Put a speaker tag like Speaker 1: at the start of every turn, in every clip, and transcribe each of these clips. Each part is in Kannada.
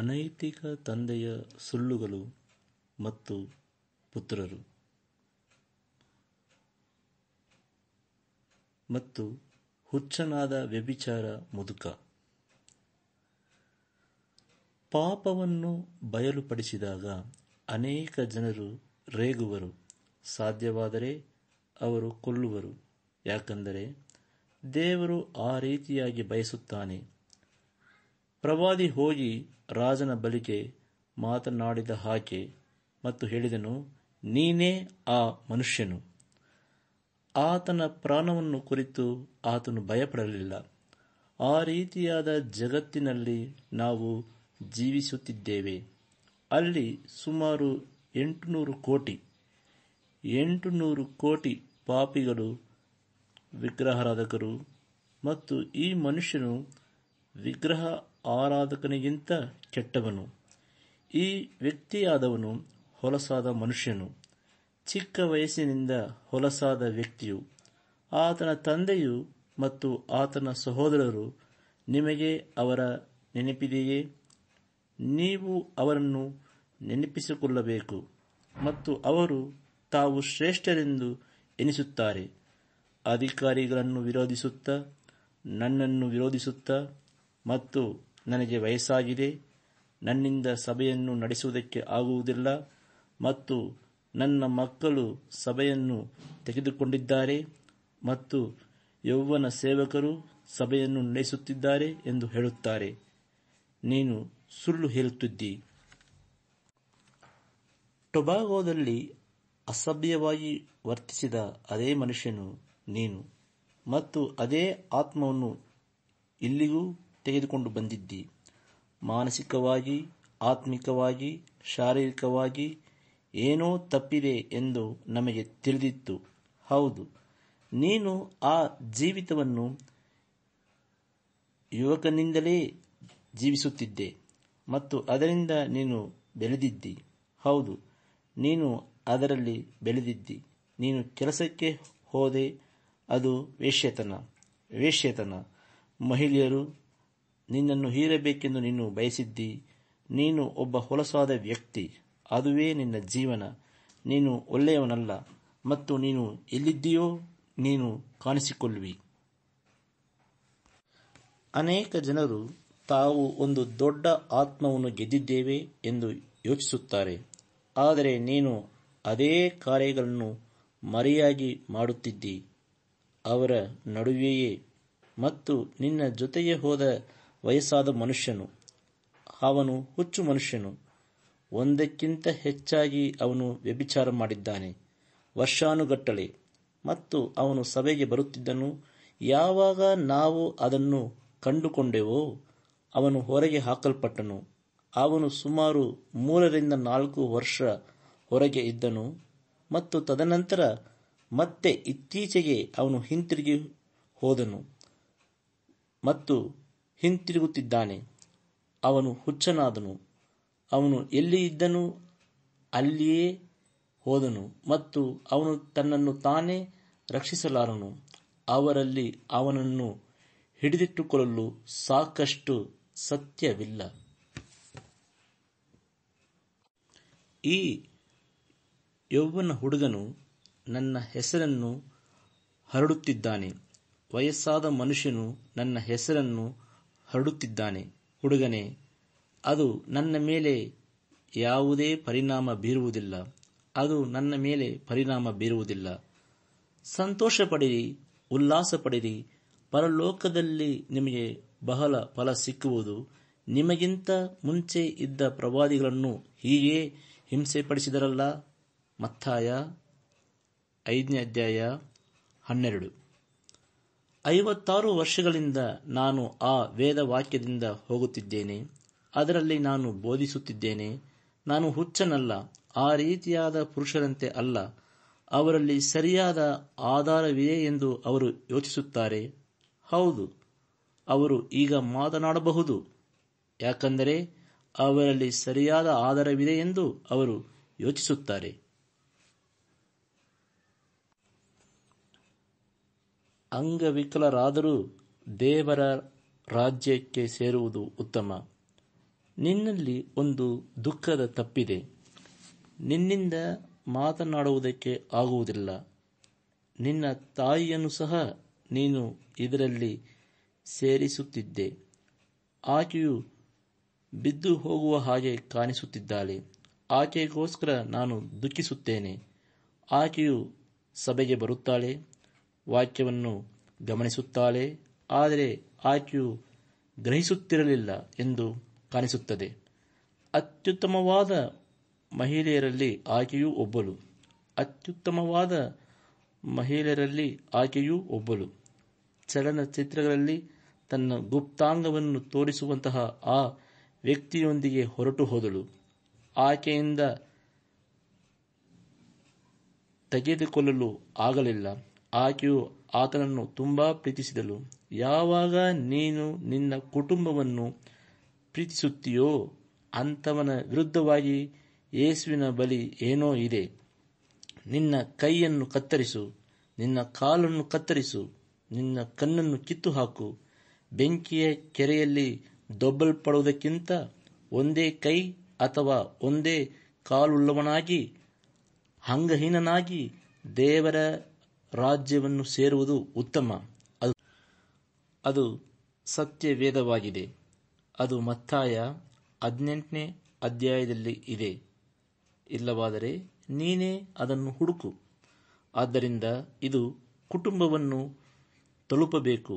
Speaker 1: ಅನೈತಿಕ ತಂದೆಯ ಸುಳ್ಳುಗಳು ಮತ್ತು ಪುತ್ರರು ಮತ್ತು ಹುಚ್ಚನಾದ ವ್ಯಭಿಚಾರ ಮುದುಕ ಪಾಪವನ್ನು ಬಯಲುಪಡಿಸಿದಾಗ ಅನೇಕ ಜನರು ರೇಗುವರು ಸಾಧ್ಯವಾದರೆ ಅವರು ಕೊಲ್ಲುವರು ಯಾಕಂದರೆ ದೇವರು ಆ ರೀತಿಯಾಗಿ ಬಯಸುತ್ತಾನೆ ಪ್ರವಾದಿ ಹೋಗಿ ರಾಜನ ಬಳಿಗೆ ಮಾತನಾಡಿದ ಹಾಕೆ ಮತ್ತು ಹೇಳಿದನು ನೀನೇ ಆ ಮನುಷ್ಯನು ಆತನ ಪ್ರಾಣವನ್ನು ಕುರಿತು ಆತನು ಭಯಪಡಲಿಲ್ಲ ಆ ರೀತಿಯಾದ ಜಗತ್ತಿನಲ್ಲಿ ನಾವು ಜೀವಿಸುತ್ತಿದ್ದೇವೆ ಅಲ್ಲಿ ಸುಮಾರು ಎಂಟುನೂರು ಕೋಟಿ ಎಂಟುನೂರು ಕೋಟಿ ಪಾಪಿಗಳು ವಿಗ್ರಹಾರಾಧಕರು ಮತ್ತು ಈ ಮನುಷ್ಯನು ವಿಗ್ರಹ ಆರಾಧಕನಿಗಿಂತ ಕೆಟ್ಟವನು ಈ ವ್ಯಕ್ತಿಯಾದವನು ಹೊಲಸಾದ ಮನುಷ್ಯನು ಚಿಕ್ಕ ವಯಸ್ಸಿನಿಂದ ಹೊಲಸಾದ ವ್ಯಕ್ತಿಯು ಆತನ ತಂದೆಯು ಮತ್ತು ಆತನ ಸಹೋದರರು ನಿಮಗೆ ಅವರ ನೆನಪಿದೆಯೇ ನೀವು ಅವರನ್ನು ನೆನಪಿಸಿಕೊಳ್ಳಬೇಕು ಮತ್ತು ಅವರು ತಾವು ಶ್ರೇಷ್ಠರೆಂದು ಎನಿಸುತ್ತಾರೆ ಅಧಿಕಾರಿಗಳನ್ನು ವಿರೋಧಿಸುತ್ತಾ ನನ್ನನ್ನು ವಿರೋಧಿಸುತ್ತಾ ಮತ್ತು ನನಗೆ ವಯಸ್ಸಾಗಿದೆ ನನ್ನಿಂದ ಸಭೆಯನ್ನು ನಡೆಸುವುದಕ್ಕೆ ಆಗುವುದಿಲ್ಲ ಮತ್ತು ನನ್ನ ಮಕ್ಕಳು ಸಭೆಯನ್ನು ತೆಗೆದುಕೊಂಡಿದ್ದಾರೆ ಮತ್ತು ಯೌವನ ಸೇವಕರು ಸಭೆಯನ್ನು ನಡೆಸುತ್ತಿದ್ದಾರೆ ಎಂದು ಹೇಳುತ್ತಾರೆ ನೀನು ಸುಳ್ಳು ಹೇಳುತ್ತಿದ್ದಿ ಟೊಬಾಗೋದಲ್ಲಿ ಅಸಭ್ಯವಾಗಿ ವರ್ತಿಸಿದ ಅದೇ ಮನುಷ್ಯನು ನೀನು ಮತ್ತು ಅದೇ ಆತ್ಮವನ್ನು ಇಲ್ಲಿಗೂ ತೆಗೆದುಕೊಂಡು ಬಂದಿದ್ದಿ ಮಾನಸಿಕವಾಗಿ ಆತ್ಮಿಕವಾಗಿ ಶಾರೀರಿಕವಾಗಿ ಏನೋ ತಪ್ಪಿದೆ ಎಂದು ನಮಗೆ ತಿಳಿದಿತ್ತು ಹೌದು ನೀನು ಆ ಜೀವಿತವನ್ನು ಯುವಕನಿಂದಲೇ ಜೀವಿಸುತ್ತಿದ್ದೆ ಮತ್ತು ಅದರಿಂದ ನೀನು ಬೆಳೆದಿದ್ದಿ ಹೌದು ನೀನು ಅದರಲ್ಲಿ ಬೆಳೆದಿದ್ದಿ ನೀನು ಕೆಲಸಕ್ಕೆ ಹೋದೆ ಅದು ವೇಶ್ಯತನ ವೇಶ್ಯತನ ಮಹಿಳೆಯರು ನಿನ್ನನ್ನು ಹೀರಬೇಕೆಂದು ನೀನು ಬಯಸಿದ್ದಿ ನೀನು ಒಬ್ಬ ಹೊಲಸಾದ ವ್ಯಕ್ತಿ ಅದುವೇ ನಿನ್ನ ಜೀವನ ನೀನು ಒಳ್ಳೆಯವನಲ್ಲ ಮತ್ತು ನೀನು ಎಲ್ಲಿದ್ದೀಯೋ ನೀನು ಕಾಣಿಸಿಕೊಳ್ಳುವಿ ಅನೇಕ ಜನರು ತಾವು ಒಂದು ದೊಡ್ಡ ಆತ್ಮವನ್ನು ಗೆದ್ದಿದ್ದೇವೆ ಎಂದು ಯೋಚಿಸುತ್ತಾರೆ ಆದರೆ ನೀನು ಅದೇ ಕಾರ್ಯಗಳನ್ನು ಮರೆಯಾಗಿ ಮಾಡುತ್ತಿದ್ದಿ ಅವರ ನಡುವೆಯೇ ಮತ್ತು ನಿನ್ನ ಜೊತೆಗೆ ಹೋದ ವಯಸ್ಸಾದ ಮನುಷ್ಯನು ಅವನು ಹುಚ್ಚು ಮನುಷ್ಯನು ಒಂದಕ್ಕಿಂತ ಹೆಚ್ಚಾಗಿ ಅವನು ವ್ಯಭಿಚಾರ ಮಾಡಿದ್ದಾನೆ ವರ್ಷಾನುಗಟ್ಟಲೆ ಮತ್ತು ಅವನು ಸಭೆಗೆ ಬರುತ್ತಿದ್ದನು ಯಾವಾಗ ನಾವು ಅದನ್ನು ಕಂಡುಕೊಂಡೆವೋ ಅವನು ಹೊರಗೆ ಹಾಕಲ್ಪಟ್ಟನು ಅವನು ಸುಮಾರು ಮೂರರಿಂದ ನಾಲ್ಕು ವರ್ಷ ಹೊರಗೆ ಇದ್ದನು ಮತ್ತು ತದನಂತರ ಮತ್ತೆ ಇತ್ತೀಚೆಗೆ ಅವನು ಹಿಂತಿರುಗಿ ಹೋದನು ಮತ್ತು ಹಿಂತಿರುಗುತ್ತಿದ್ದಾನೆ ಅವನು ಹುಚ್ಚನಾದನು ಅವನು ಎಲ್ಲಿ ಇದ್ದನು ಅಲ್ಲಿಯೇ ಹೋದನು ಮತ್ತು ಅವನು ತನ್ನನ್ನು ತಾನೇ ರಕ್ಷಿಸಲಾರನು ಅವರಲ್ಲಿ ಅವನನ್ನು ಹಿಡಿದಿಟ್ಟುಕೊಳ್ಳಲು ಸಾಕಷ್ಟು ಸತ್ಯವಿಲ್ಲ ಈ ಯೌವನ ಹುಡುಗನು ನನ್ನ ಹೆಸರನ್ನು ಹರಡುತ್ತಿದ್ದಾನೆ ವಯಸ್ಸಾದ ಮನುಷ್ಯನು ನನ್ನ ಹೆಸರನ್ನು ಹರಡುತ್ತಿದ್ದಾನೆ ಹುಡುಗನೆ ಅದು ನನ್ನ ಮೇಲೆ ಯಾವುದೇ ಪರಿಣಾಮ ಬೀರುವುದಿಲ್ಲ ಅದು ನನ್ನ ಮೇಲೆ ಪರಿಣಾಮ ಬೀರುವುದಿಲ್ಲ ಸಂತೋಷ ಪಡಿರಿ ಉಲ್ಲಾಸ ಪಡಿರಿ ಪರಲೋಕದಲ್ಲಿ ನಿಮಗೆ ಬಹಳ ಫಲ ಸಿಕ್ಕುವುದು ನಿಮಗಿಂತ ಮುಂಚೆ ಇದ್ದ ಪ್ರವಾದಿಗಳನ್ನು ಹೀಗೆ ಹಿಂಸೆ ಪಡಿಸಿದರಲ್ಲ ಮತ್ತಾಯ ಐದನೇ ಅಧ್ಯಾಯ ಹನ್ನೆರಡು ಐವತ್ತಾರು ವರ್ಷಗಳಿಂದ ನಾನು ಆ ವೇದ ವಾಕ್ಯದಿಂದ ಹೋಗುತ್ತಿದ್ದೇನೆ ಅದರಲ್ಲಿ ನಾನು ಬೋಧಿಸುತ್ತಿದ್ದೇನೆ ನಾನು ಹುಚ್ಚನಲ್ಲ ಆ ರೀತಿಯಾದ ಪುರುಷರಂತೆ ಅಲ್ಲ ಅವರಲ್ಲಿ ಸರಿಯಾದ ಆಧಾರವಿದೆ ಎಂದು ಅವರು ಯೋಚಿಸುತ್ತಾರೆ ಹೌದು ಅವರು ಈಗ ಮಾತನಾಡಬಹುದು ಯಾಕಂದರೆ ಅವರಲ್ಲಿ ಸರಿಯಾದ ಆಧಾರವಿದೆ ಎಂದು ಅವರು ಯೋಚಿಸುತ್ತಾರೆ ಅಂಗವಿಕಲರಾದರೂ ದೇವರ ರಾಜ್ಯಕ್ಕೆ ಸೇರುವುದು ಉತ್ತಮ ನಿನ್ನಲ್ಲಿ ಒಂದು ದುಃಖದ ತಪ್ಪಿದೆ ನಿನ್ನಿಂದ ಮಾತನಾಡುವುದಕ್ಕೆ ಆಗುವುದಿಲ್ಲ ನಿನ್ನ ತಾಯಿಯನ್ನು ಸಹ ನೀನು ಇದರಲ್ಲಿ ಸೇರಿಸುತ್ತಿದ್ದೆ ಆಕೆಯು ಬಿದ್ದು ಹೋಗುವ ಹಾಗೆ ಕಾಣಿಸುತ್ತಿದ್ದಾಳೆ ಆಕೆಗೋಸ್ಕರ ನಾನು ದುಃಖಿಸುತ್ತೇನೆ ಆಕೆಯು ಸಭೆಗೆ ಬರುತ್ತಾಳೆ ವಾಕ್ಯವನ್ನು ಗಮನಿಸುತ್ತಾಳೆ ಆದರೆ ಆಕೆಯು ಗ್ರಹಿಸುತ್ತಿರಲಿಲ್ಲ ಎಂದು ಕಾಣಿಸುತ್ತದೆ ಅತ್ಯುತ್ತಮವಾದ ಮಹಿಳೆಯರಲ್ಲಿ ಆಕೆಯೂ ಒಬ್ಬಳು ಅತ್ಯುತ್ತಮವಾದ ಮಹಿಳೆಯರಲ್ಲಿ ಆಕೆಯೂ ಒಬ್ಬಳು ಚಲನಚಿತ್ರಗಳಲ್ಲಿ ತನ್ನ ಗುಪ್ತಾಂಗವನ್ನು ತೋರಿಸುವಂತಹ ಆ ವ್ಯಕ್ತಿಯೊಂದಿಗೆ ಹೊರಟು ಹೋದಳು ಆಕೆಯಿಂದ ತೆಗೆದುಕೊಳ್ಳಲು ಆಗಲಿಲ್ಲ ಆಕೆಯು ಆತನನ್ನು ತುಂಬಾ ಪ್ರೀತಿಸಿದಳು ಯಾವಾಗ ನೀನು ನಿನ್ನ ಕುಟುಂಬವನ್ನು ಪ್ರೀತಿಸುತ್ತೀಯೋ ಅಂಥವನ ವಿರುದ್ಧವಾಗಿ ಯೇಸುವಿನ ಬಲಿ ಏನೋ ಇದೆ ನಿನ್ನ ಕೈಯನ್ನು ಕತ್ತರಿಸು ನಿನ್ನ ಕಾಲನ್ನು ಕತ್ತರಿಸು ನಿನ್ನ ಕಣ್ಣನ್ನು ಕಿತ್ತು ಹಾಕು ಬೆಂಕಿಯ ಕೆರೆಯಲ್ಲಿ ದೊಬ್ಬಲ್ಪಡುವುದಕ್ಕಿಂತ ಒಂದೇ ಕೈ ಅಥವಾ ಒಂದೇ ಕಾಲುಳ್ಳವನಾಗಿ ಅಂಗಹೀನನಾಗಿ ದೇವರ ರಾಜ್ಯವನ್ನು ಸೇರುವುದು ಉತ್ತಮ ಅದು ಅದು ಸತ್ಯವೇದವಾಗಿದೆ ಅದು ಮತ್ತಾಯ ಹದಿನೆಂಟನೇ ಅಧ್ಯಾಯದಲ್ಲಿ ಇದೆ ಇಲ್ಲವಾದರೆ ನೀನೇ ಅದನ್ನು ಹುಡುಕು ಆದ್ದರಿಂದ ಇದು ಕುಟುಂಬವನ್ನು ತಲುಪಬೇಕು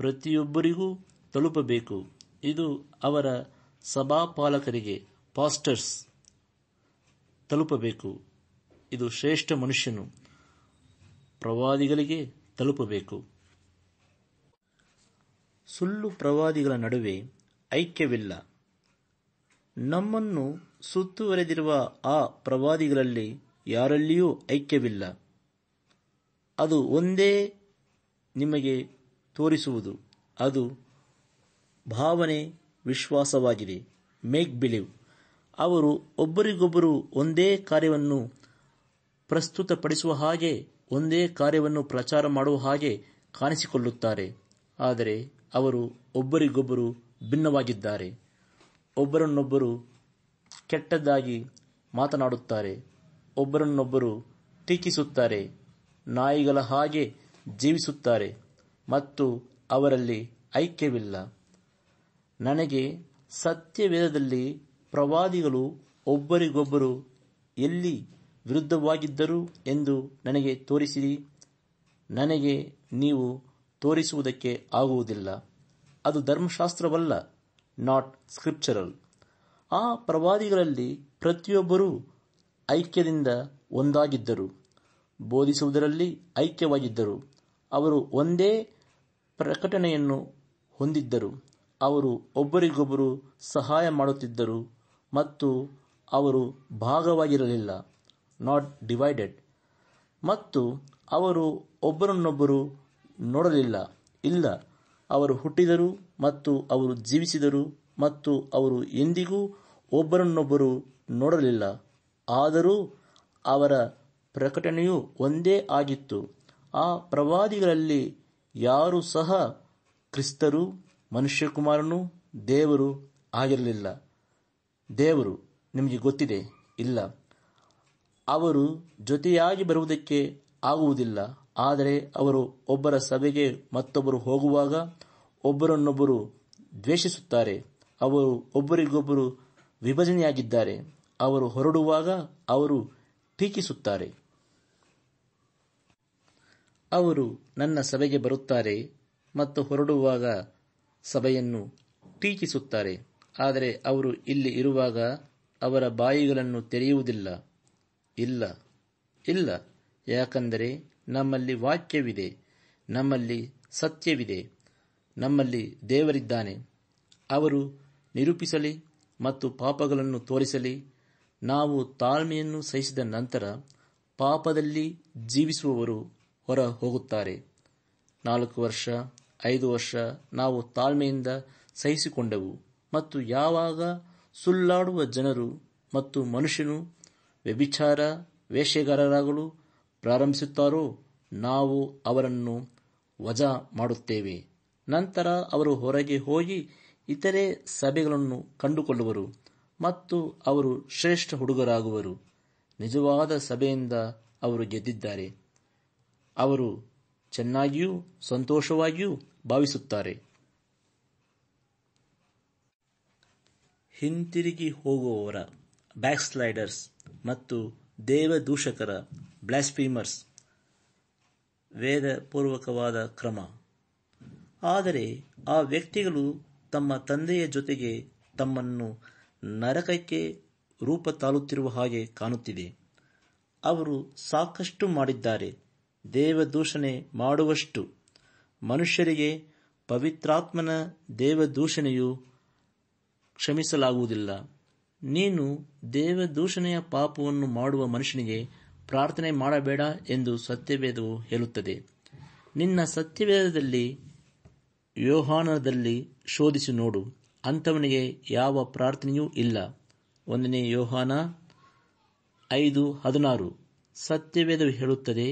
Speaker 1: ಪ್ರತಿಯೊಬ್ಬರಿಗೂ ತಲುಪಬೇಕು ಇದು ಅವರ ಸಭಾಪಾಲಕರಿಗೆ ಪಾಸ್ಟರ್ಸ್ ತಲುಪಬೇಕು ಇದು ಶ್ರೇಷ್ಠ ಮನುಷ್ಯನು ಪ್ರವಾದಿಗಳಿಗೆ ತಲುಪಬೇಕು ಸುಳ್ಳು ಪ್ರವಾದಿಗಳ ನಡುವೆ ಐಕ್ಯವಿಲ್ಲ ನಮ್ಮನ್ನು ಸುತ್ತುವರೆದಿರುವ ಆ ಪ್ರವಾದಿಗಳಲ್ಲಿ ಯಾರಲ್ಲಿಯೂ ಐಕ್ಯವಿಲ್ಲ ಅದು ಒಂದೇ ನಿಮಗೆ ತೋರಿಸುವುದು ಅದು ಭಾವನೆ ವಿಶ್ವಾಸವಾಗಿದೆ ಮೇಕ್ ಬಿಲೀವ್ ಅವರು ಒಬ್ಬರಿಗೊಬ್ಬರು ಒಂದೇ ಕಾರ್ಯವನ್ನು ಪ್ರಸ್ತುತಪಡಿಸುವ ಹಾಗೆ ಒಂದೇ ಕಾರ್ಯವನ್ನು ಪ್ರಚಾರ ಮಾಡುವ ಹಾಗೆ ಕಾಣಿಸಿಕೊಳ್ಳುತ್ತಾರೆ ಆದರೆ ಅವರು ಒಬ್ಬರಿಗೊಬ್ಬರು ಭಿನ್ನವಾಗಿದ್ದಾರೆ ಒಬ್ಬರನ್ನೊಬ್ಬರು ಕೆಟ್ಟದ್ದಾಗಿ ಮಾತನಾಡುತ್ತಾರೆ ಒಬ್ಬರನ್ನೊಬ್ಬರು ಟೀಕಿಸುತ್ತಾರೆ ನಾಯಿಗಳ ಹಾಗೆ ಜೀವಿಸುತ್ತಾರೆ ಮತ್ತು ಅವರಲ್ಲಿ ಐಕ್ಯವಿಲ್ಲ ನನಗೆ ಸತ್ಯವೇದದಲ್ಲಿ ಪ್ರವಾದಿಗಳು ಒಬ್ಬರಿಗೊಬ್ಬರು ಎಲ್ಲಿ ವಿರುದ್ಧವಾಗಿದ್ದರು ಎಂದು ನನಗೆ ತೋರಿಸಿರಿ ನನಗೆ ನೀವು ತೋರಿಸುವುದಕ್ಕೆ ಆಗುವುದಿಲ್ಲ ಅದು ಧರ್ಮಶಾಸ್ತ್ರವಲ್ಲ ನಾಟ್ ಸ್ಕ್ರಿಪ್ಚರಲ್ ಆ ಪ್ರವಾದಿಗಳಲ್ಲಿ ಪ್ರತಿಯೊಬ್ಬರೂ ಐಕ್ಯದಿಂದ ಒಂದಾಗಿದ್ದರು ಬೋಧಿಸುವುದರಲ್ಲಿ ಐಕ್ಯವಾಗಿದ್ದರು ಅವರು ಒಂದೇ ಪ್ರಕಟಣೆಯನ್ನು ಹೊಂದಿದ್ದರು ಅವರು ಒಬ್ಬರಿಗೊಬ್ಬರು ಸಹಾಯ ಮಾಡುತ್ತಿದ್ದರು ಮತ್ತು ಅವರು ಭಾಗವಾಗಿರಲಿಲ್ಲ ನಾಟ್ ಡಿವೈಡೆಡ್ ಮತ್ತು ಅವರು ಒಬ್ಬರನ್ನೊಬ್ಬರು ನೋಡಲಿಲ್ಲ ಇಲ್ಲ ಅವರು ಹುಟ್ಟಿದರು ಮತ್ತು ಅವರು ಜೀವಿಸಿದರು ಮತ್ತು ಅವರು ಎಂದಿಗೂ ಒಬ್ಬರನ್ನೊಬ್ಬರು ನೋಡಲಿಲ್ಲ ಆದರೂ ಅವರ ಪ್ರಕಟಣೆಯು ಒಂದೇ ಆಗಿತ್ತು ಆ ಪ್ರವಾದಿಗಳಲ್ಲಿ ಯಾರೂ ಸಹ ಕ್ರಿಸ್ತರು ಮನುಷ್ಯಕುಮಾರನು ದೇವರು ಆಗಿರಲಿಲ್ಲ ದೇವರು ನಿಮಗೆ ಗೊತ್ತಿದೆ ಇಲ್ಲ ಅವರು ಜೊತೆಯಾಗಿ ಬರುವುದಕ್ಕೆ ಆಗುವುದಿಲ್ಲ ಆದರೆ ಅವರು ಒಬ್ಬರ ಸಭೆಗೆ ಮತ್ತೊಬ್ಬರು ಹೋಗುವಾಗ ಒಬ್ಬರನ್ನೊಬ್ಬರು ದ್ವೇಷಿಸುತ್ತಾರೆ ಅವರು ಒಬ್ಬರಿಗೊಬ್ಬರು ವಿಭಜನೆಯಾಗಿದ್ದಾರೆ ಅವರು ಹೊರಡುವಾಗ ಅವರು ಟೀಕಿಸುತ್ತಾರೆ ಅವರು ನನ್ನ ಸಭೆಗೆ ಬರುತ್ತಾರೆ ಮತ್ತು ಹೊರಡುವಾಗ ಸಭೆಯನ್ನು ಟೀಕಿಸುತ್ತಾರೆ ಆದರೆ ಅವರು ಇಲ್ಲಿ ಇರುವಾಗ ಅವರ ಬಾಯಿಗಳನ್ನು ತೆರೆಯುವುದಿಲ್ಲ ಇಲ್ಲ ಇಲ್ಲ ಯಾಕಂದರೆ ನಮ್ಮಲ್ಲಿ ವಾಕ್ಯವಿದೆ ನಮ್ಮಲ್ಲಿ ಸತ್ಯವಿದೆ ನಮ್ಮಲ್ಲಿ ದೇವರಿದ್ದಾನೆ ಅವರು ನಿರೂಪಿಸಲಿ ಮತ್ತು ಪಾಪಗಳನ್ನು ತೋರಿಸಲಿ ನಾವು ತಾಳ್ಮೆಯನ್ನು ಸಹಿಸಿದ ನಂತರ ಪಾಪದಲ್ಲಿ ಜೀವಿಸುವವರು ಹೊರ ಹೋಗುತ್ತಾರೆ ನಾಲ್ಕು ವರ್ಷ ಐದು ವರ್ಷ ನಾವು ತಾಳ್ಮೆಯಿಂದ ಸಹಿಸಿಕೊಂಡೆವು ಮತ್ತು ಯಾವಾಗ ಸುಳ್ಳಾಡುವ ಜನರು ಮತ್ತು ಮನುಷ್ಯನು ವ್ಯಭಿಚಾರ ವೇಷಗಾರರಾಗಲು ಪ್ರಾರಂಭಿಸುತ್ತಾರೋ ನಾವು ಅವರನ್ನು ವಜಾ ಮಾಡುತ್ತೇವೆ ನಂತರ ಅವರು ಹೊರಗೆ ಹೋಗಿ ಇತರೆ ಸಭೆಗಳನ್ನು ಕಂಡುಕೊಳ್ಳುವರು ಮತ್ತು ಅವರು ಶ್ರೇಷ್ಠ ಹುಡುಗರಾಗುವರು ನಿಜವಾದ ಸಭೆಯಿಂದ ಅವರು ಗೆದ್ದಿದ್ದಾರೆ ಅವರು ಚೆನ್ನಾಗಿಯೂ ಸಂತೋಷವಾಗಿಯೂ ಭಾವಿಸುತ್ತಾರೆ ಹಿಂತಿರುಗಿ ಹೋಗುವವರ ಬ್ಯಾಕ್ಸ್ಲೈಡರ್ಸ್ ಮತ್ತು ದೇವದೂಷಕರ ಬ್ಲಾಸ್ಫೀಮರ್ಸ್ ವೇದಪೂರ್ವಕವಾದ ಕ್ರಮ ಆದರೆ ಆ ವ್ಯಕ್ತಿಗಳು ತಮ್ಮ ತಂದೆಯ ಜೊತೆಗೆ ತಮ್ಮನ್ನು ನರಕಕ್ಕೆ ರೂಪ ತಾಳುತ್ತಿರುವ ಹಾಗೆ ಕಾಣುತ್ತಿದೆ ಅವರು ಸಾಕಷ್ಟು ಮಾಡಿದ್ದಾರೆ ದೇವದೂಷಣೆ ಮಾಡುವಷ್ಟು ಮನುಷ್ಯರಿಗೆ ಪವಿತ್ರಾತ್ಮನ ದೇವದೂಷಣೆಯು ಕ್ಷಮಿಸಲಾಗುವುದಿಲ್ಲ ನೀನು ದೇವದೂಷಣೆಯ ಪಾಪವನ್ನು ಮಾಡುವ ಮನುಷ್ಯನಿಗೆ ಪ್ರಾರ್ಥನೆ ಮಾಡಬೇಡ ಎಂದು ಸತ್ಯವೇದವು ಹೇಳುತ್ತದೆ ನಿನ್ನ ಸತ್ಯವೇದದಲ್ಲಿ ಯೋಹಾನದಲ್ಲಿ ಶೋಧಿಸಿ ನೋಡು ಅಂಥವನಿಗೆ ಯಾವ ಪ್ರಾರ್ಥನೆಯೂ ಇಲ್ಲ ಒಂದನೇ ಯೋಹಾನ ಐದು ಹದಿನಾರು ಸತ್ಯವೇದವು ಹೇಳುತ್ತದೆ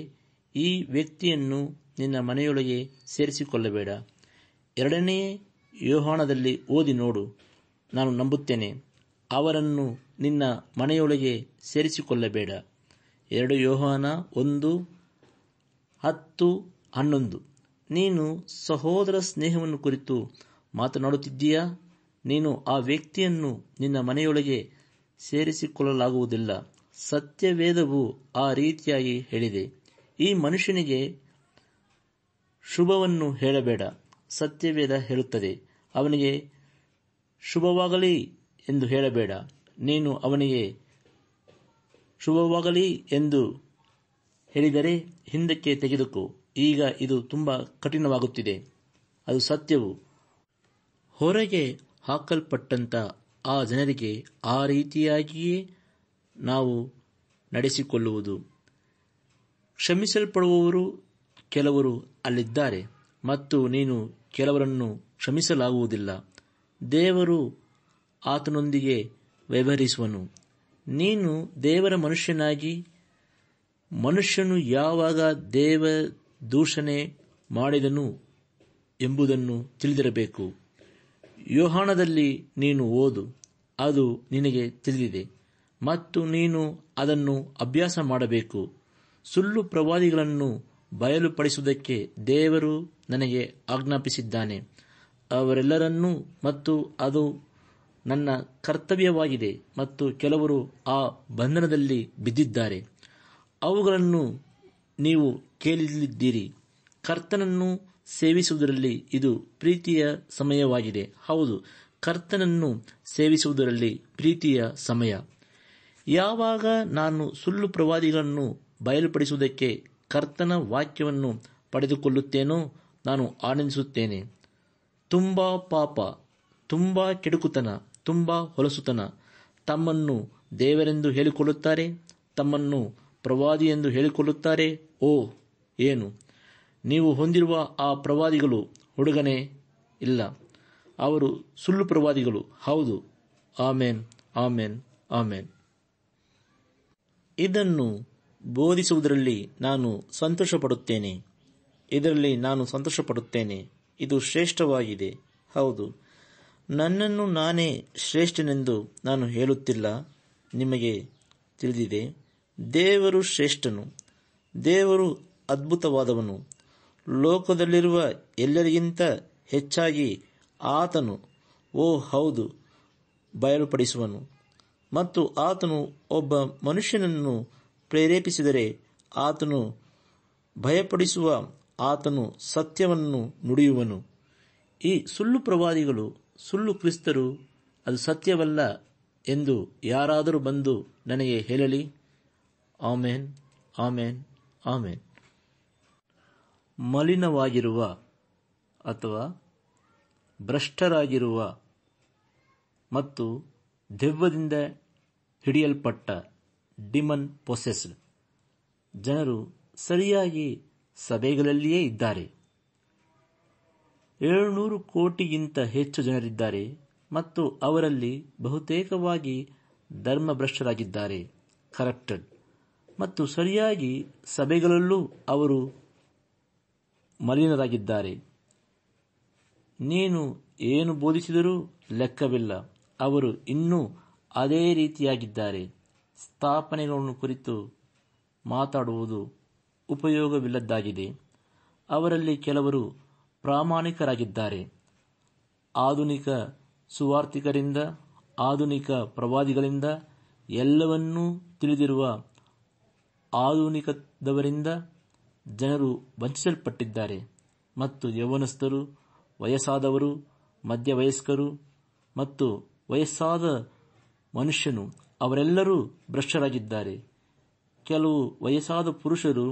Speaker 1: ಈ ವ್ಯಕ್ತಿಯನ್ನು ನಿನ್ನ ಮನೆಯೊಳಗೆ ಸೇರಿಸಿಕೊಳ್ಳಬೇಡ ಎರಡನೇ ಯೋಹಾನದಲ್ಲಿ ಓದಿ ನೋಡು ನಾನು ನಂಬುತ್ತೇನೆ ಅವರನ್ನು ನಿನ್ನ ಮನೆಯೊಳಗೆ ಸೇರಿಸಿಕೊಳ್ಳಬೇಡ ಎರಡು ಯೋಹಾನ ಒಂದು ಹತ್ತು ಹನ್ನೊಂದು ನೀನು ಸಹೋದರ ಸ್ನೇಹವನ್ನು ಕುರಿತು ಮಾತನಾಡುತ್ತಿದ್ದೀಯಾ ನೀನು ಆ ವ್ಯಕ್ತಿಯನ್ನು ನಿನ್ನ ಮನೆಯೊಳಗೆ ಸೇರಿಸಿಕೊಳ್ಳಲಾಗುವುದಿಲ್ಲ ಸತ್ಯವೇದವು ಆ ರೀತಿಯಾಗಿ ಹೇಳಿದೆ ಈ ಮನುಷ್ಯನಿಗೆ ಶುಭವನ್ನು ಹೇಳಬೇಡ ಸತ್ಯವೇದ ಹೇಳುತ್ತದೆ ಅವನಿಗೆ ಶುಭವಾಗಲಿ ಎಂದು ಹೇಳಬೇಡ ನೀನು ಅವನಿಗೆ ಶುಭವಾಗಲಿ ಎಂದು ಹೇಳಿದರೆ ಹಿಂದಕ್ಕೆ ತೆಗೆದುಕೋ ಈಗ ಇದು ತುಂಬ ಕಠಿಣವಾಗುತ್ತಿದೆ ಅದು ಸತ್ಯವು ಹೊರಗೆ ಹಾಕಲ್ಪಟ್ಟಂತ ಆ ಜನರಿಗೆ ಆ ರೀತಿಯಾಗಿಯೇ ನಾವು ನಡೆಸಿಕೊಳ್ಳುವುದು ಕ್ಷಮಿಸಲ್ಪಡುವವರು ಕೆಲವರು ಅಲ್ಲಿದ್ದಾರೆ ಮತ್ತು ನೀನು ಕೆಲವರನ್ನು ಕ್ಷಮಿಸಲಾಗುವುದಿಲ್ಲ ದೇವರು ಆತನೊಂದಿಗೆ ವ್ಯವಹರಿಸುವನು ನೀನು ದೇವರ ಮನುಷ್ಯನಾಗಿ ಮನುಷ್ಯನು ಯಾವಾಗ ದೇವ ದೂಷಣೆ ಮಾಡಿದನು ಎಂಬುದನ್ನು ತಿಳಿದಿರಬೇಕು ಯೋಹಾಣದಲ್ಲಿ ನೀನು ಓದು ಅದು ನಿನಗೆ ತಿಳಿದಿದೆ ಮತ್ತು ನೀನು ಅದನ್ನು ಅಭ್ಯಾಸ ಮಾಡಬೇಕು ಸುಳ್ಳು ಪ್ರವಾದಿಗಳನ್ನು ಬಯಲುಪಡಿಸುವುದಕ್ಕೆ ದೇವರು ನನಗೆ ಆಜ್ಞಾಪಿಸಿದ್ದಾನೆ ಅವರೆಲ್ಲರನ್ನೂ ಮತ್ತು ಅದು ನನ್ನ ಕರ್ತವ್ಯವಾಗಿದೆ ಮತ್ತು ಕೆಲವರು ಆ ಬಂಧನದಲ್ಲಿ ಬಿದ್ದಿದ್ದಾರೆ ಅವುಗಳನ್ನು ನೀವು ಕೇಳಲಿದ್ದೀರಿ ಕರ್ತನನ್ನು ಸೇವಿಸುವುದರಲ್ಲಿ ಇದು ಪ್ರೀತಿಯ ಸಮಯವಾಗಿದೆ ಹೌದು ಕರ್ತನನ್ನು ಸೇವಿಸುವುದರಲ್ಲಿ ಪ್ರೀತಿಯ ಸಮಯ ಯಾವಾಗ ನಾನು ಸುಳ್ಳು ಪ್ರವಾದಿಗಳನ್ನು ಬಯಲುಪಡಿಸುವುದಕ್ಕೆ ಕರ್ತನ ವಾಕ್ಯವನ್ನು ಪಡೆದುಕೊಳ್ಳುತ್ತೇನೋ ನಾನು ಆನಂದಿಸುತ್ತೇನೆ ತುಂಬಾ ಪಾಪ ತುಂಬಾ ಕೆಡುಕುತನ ತುಂಬಾ ಹೊಲಸುತನ ತಮ್ಮನ್ನು ದೇವರೆಂದು ಹೇಳಿಕೊಳ್ಳುತ್ತಾರೆ ತಮ್ಮನ್ನು ಪ್ರವಾದಿ ಎಂದು ಹೇಳಿಕೊಳ್ಳುತ್ತಾರೆ ಓ ಏನು ನೀವು ಹೊಂದಿರುವ ಆ ಪ್ರವಾದಿಗಳು ಹುಡುಗನೇ ಇಲ್ಲ ಅವರು ಸುಳ್ಳು ಪ್ರವಾದಿಗಳು ಹೌದು ಆಮೇನ್ ಆಮೇನ್ ಆಮೇನ್ ಇದನ್ನು ಬೋಧಿಸುವುದರಲ್ಲಿ ನಾನು ಸಂತೋಷಪಡುತ್ತೇನೆ ಇದರಲ್ಲಿ ನಾನು ಸಂತೋಷಪಡುತ್ತೇನೆ ಇದು ಶ್ರೇಷ್ಠವಾಗಿದೆ ಹೌದು ನನ್ನನ್ನು ನಾನೇ ಶ್ರೇಷ್ಠನೆಂದು ನಾನು ಹೇಳುತ್ತಿಲ್ಲ ನಿಮಗೆ ತಿಳಿದಿದೆ ದೇವರು ಶ್ರೇಷ್ಠನು ದೇವರು ಅದ್ಭುತವಾದವನು ಲೋಕದಲ್ಲಿರುವ ಎಲ್ಲರಿಗಿಂತ ಹೆಚ್ಚಾಗಿ ಆತನು ಓ ಹೌದು ಬಯಲುಪಡಿಸುವನು ಮತ್ತು ಆತನು ಒಬ್ಬ ಮನುಷ್ಯನನ್ನು ಪ್ರೇರೇಪಿಸಿದರೆ ಆತನು ಭಯಪಡಿಸುವ ಆತನು ಸತ್ಯವನ್ನು ನುಡಿಯುವನು ಈ ಸುಳ್ಳು ಪ್ರವಾದಿಗಳು ಸುಳ್ಳು ಕ್ರಿಸ್ತರು ಅದು ಸತ್ಯವಲ್ಲ ಎಂದು ಯಾರಾದರೂ ಬಂದು ನನಗೆ ಹೇಳಲಿ ಆಮೇನ್ ಆಮೇನ್ ಆಮೇನ್ ಮಲಿನವಾಗಿರುವ ಅಥವಾ ಭ್ರಷ್ಟರಾಗಿರುವ ಮತ್ತು ದೆವ್ವದಿಂದ ಹಿಡಿಯಲ್ಪಟ್ಟ ಡಿಮನ್ ಪೊಸೆಸ್ಡ್ ಜನರು ಸರಿಯಾಗಿ ಸಭೆಗಳಲ್ಲಿಯೇ ಇದ್ದಾರೆ ಏಳುನೂರು ಕೋಟಿಗಿಂತ ಹೆಚ್ಚು ಜನರಿದ್ದಾರೆ ಮತ್ತು ಅವರಲ್ಲಿ ಬಹುತೇಕವಾಗಿ ಧರ್ಮಭ್ರಷ್ಟರಾಗಿದ್ದಾರೆ ಕರಪ್ಟೆಡ್ ಮತ್ತು ಸರಿಯಾಗಿ ಸಭೆಗಳಲ್ಲೂ ಅವರು ಮಲಿನರಾಗಿದ್ದಾರೆ ನೀನು ಏನು ಬೋಧಿಸಿದರೂ ಲೆಕ್ಕವಿಲ್ಲ ಅವರು ಇನ್ನೂ ಅದೇ ರೀತಿಯಾಗಿದ್ದಾರೆ ಸ್ಥಾಪನೆಗಳನ್ನು ಕುರಿತು ಮಾತಾಡುವುದು ಉಪಯೋಗವಿಲ್ಲದ್ದಾಗಿದೆ ಅವರಲ್ಲಿ ಕೆಲವರು ಪ್ರಾಮಾಣಿಕರಾಗಿದ್ದಾರೆ ಆಧುನಿಕ ಸುವಾರ್ಥಿಕರಿಂದ ಆಧುನಿಕ ಪ್ರವಾದಿಗಳಿಂದ ಎಲ್ಲವನ್ನೂ ತಿಳಿದಿರುವ ಆಧುನಿಕದವರಿಂದ ಜನರು ವಂಚಿಸಲ್ಪಟ್ಟಿದ್ದಾರೆ ಮತ್ತು ಯೌವನಸ್ಥರು ವಯಸ್ಸಾದವರು ವಯಸ್ಕರು ಮತ್ತು ವಯಸ್ಸಾದ ಮನುಷ್ಯನು ಅವರೆಲ್ಲರೂ ಭ್ರಷ್ಟರಾಗಿದ್ದಾರೆ ಕೆಲವು ವಯಸ್ಸಾದ ಪುರುಷರು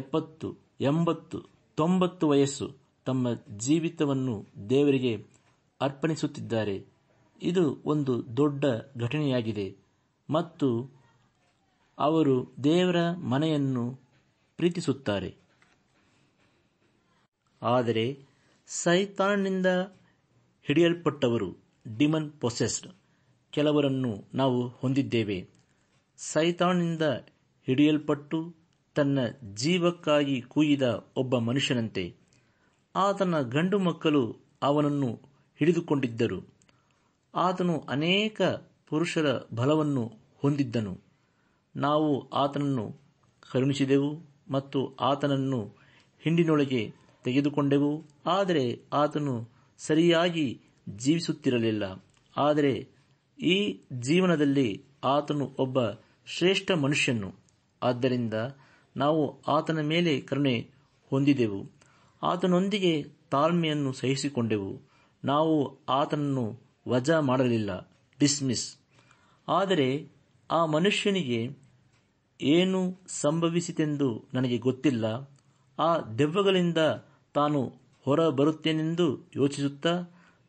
Speaker 1: ಎಪ್ಪತ್ತು ಎಂಬತ್ತು ತೊಂಬತ್ತು ವಯಸ್ಸು ತಮ್ಮ ಜೀವಿತವನ್ನು ದೇವರಿಗೆ ಅರ್ಪಣಿಸುತ್ತಿದ್ದಾರೆ ಇದು ಒಂದು ದೊಡ್ಡ ಘಟನೆಯಾಗಿದೆ ಮತ್ತು ಅವರು ದೇವರ ಮನೆಯನ್ನು ಪ್ರೀತಿಸುತ್ತಾರೆ ಆದರೆ ಸೈತಾನ್ನಿಂದ ಹಿಡಿಯಲ್ಪಟ್ಟವರು ಡಿಮನ್ ಪೊಸೆಸ್ಡ್ ಕೆಲವರನ್ನು ನಾವು ಹೊಂದಿದ್ದೇವೆ ಸೈತಾನ್ನಿಂದ ಹಿಡಿಯಲ್ಪಟ್ಟು ತನ್ನ ಜೀವಕ್ಕಾಗಿ ಕೂಯಿದ ಒಬ್ಬ ಮನುಷ್ಯನಂತೆ ಆತನ ಗಂಡು ಮಕ್ಕಳು ಅವನನ್ನು ಹಿಡಿದುಕೊಂಡಿದ್ದರು ಆತನು ಅನೇಕ ಪುರುಷರ ಬಲವನ್ನು ಹೊಂದಿದ್ದನು ನಾವು ಆತನನ್ನು ಕರುಣಿಸಿದೆವು ಮತ್ತು ಆತನನ್ನು ಹಿಂಡಿನೊಳಗೆ ತೆಗೆದುಕೊಂಡೆವು ಆದರೆ ಆತನು ಸರಿಯಾಗಿ ಜೀವಿಸುತ್ತಿರಲಿಲ್ಲ ಆದರೆ ಈ ಜೀವನದಲ್ಲಿ ಆತನು ಒಬ್ಬ ಶ್ರೇಷ್ಠ ಮನುಷ್ಯನು ಆದ್ದರಿಂದ ನಾವು ಆತನ ಮೇಲೆ ಕರುಣೆ ಹೊಂದಿದೆವು ಆತನೊಂದಿಗೆ ತಾಳ್ಮೆಯನ್ನು ಸಹಿಸಿಕೊಂಡೆವು ನಾವು ಆತನನ್ನು ವಜಾ ಮಾಡಲಿಲ್ಲ ಡಿಸ್ಮಿಸ್ ಆದರೆ ಆ ಮನುಷ್ಯನಿಗೆ ಏನು ಸಂಭವಿಸಿತೆಂದು ನನಗೆ ಗೊತ್ತಿಲ್ಲ ಆ ದೆವ್ವಗಳಿಂದ ತಾನು ಹೊರ ಬರುತ್ತೇನೆಂದು ಯೋಚಿಸುತ್ತಾ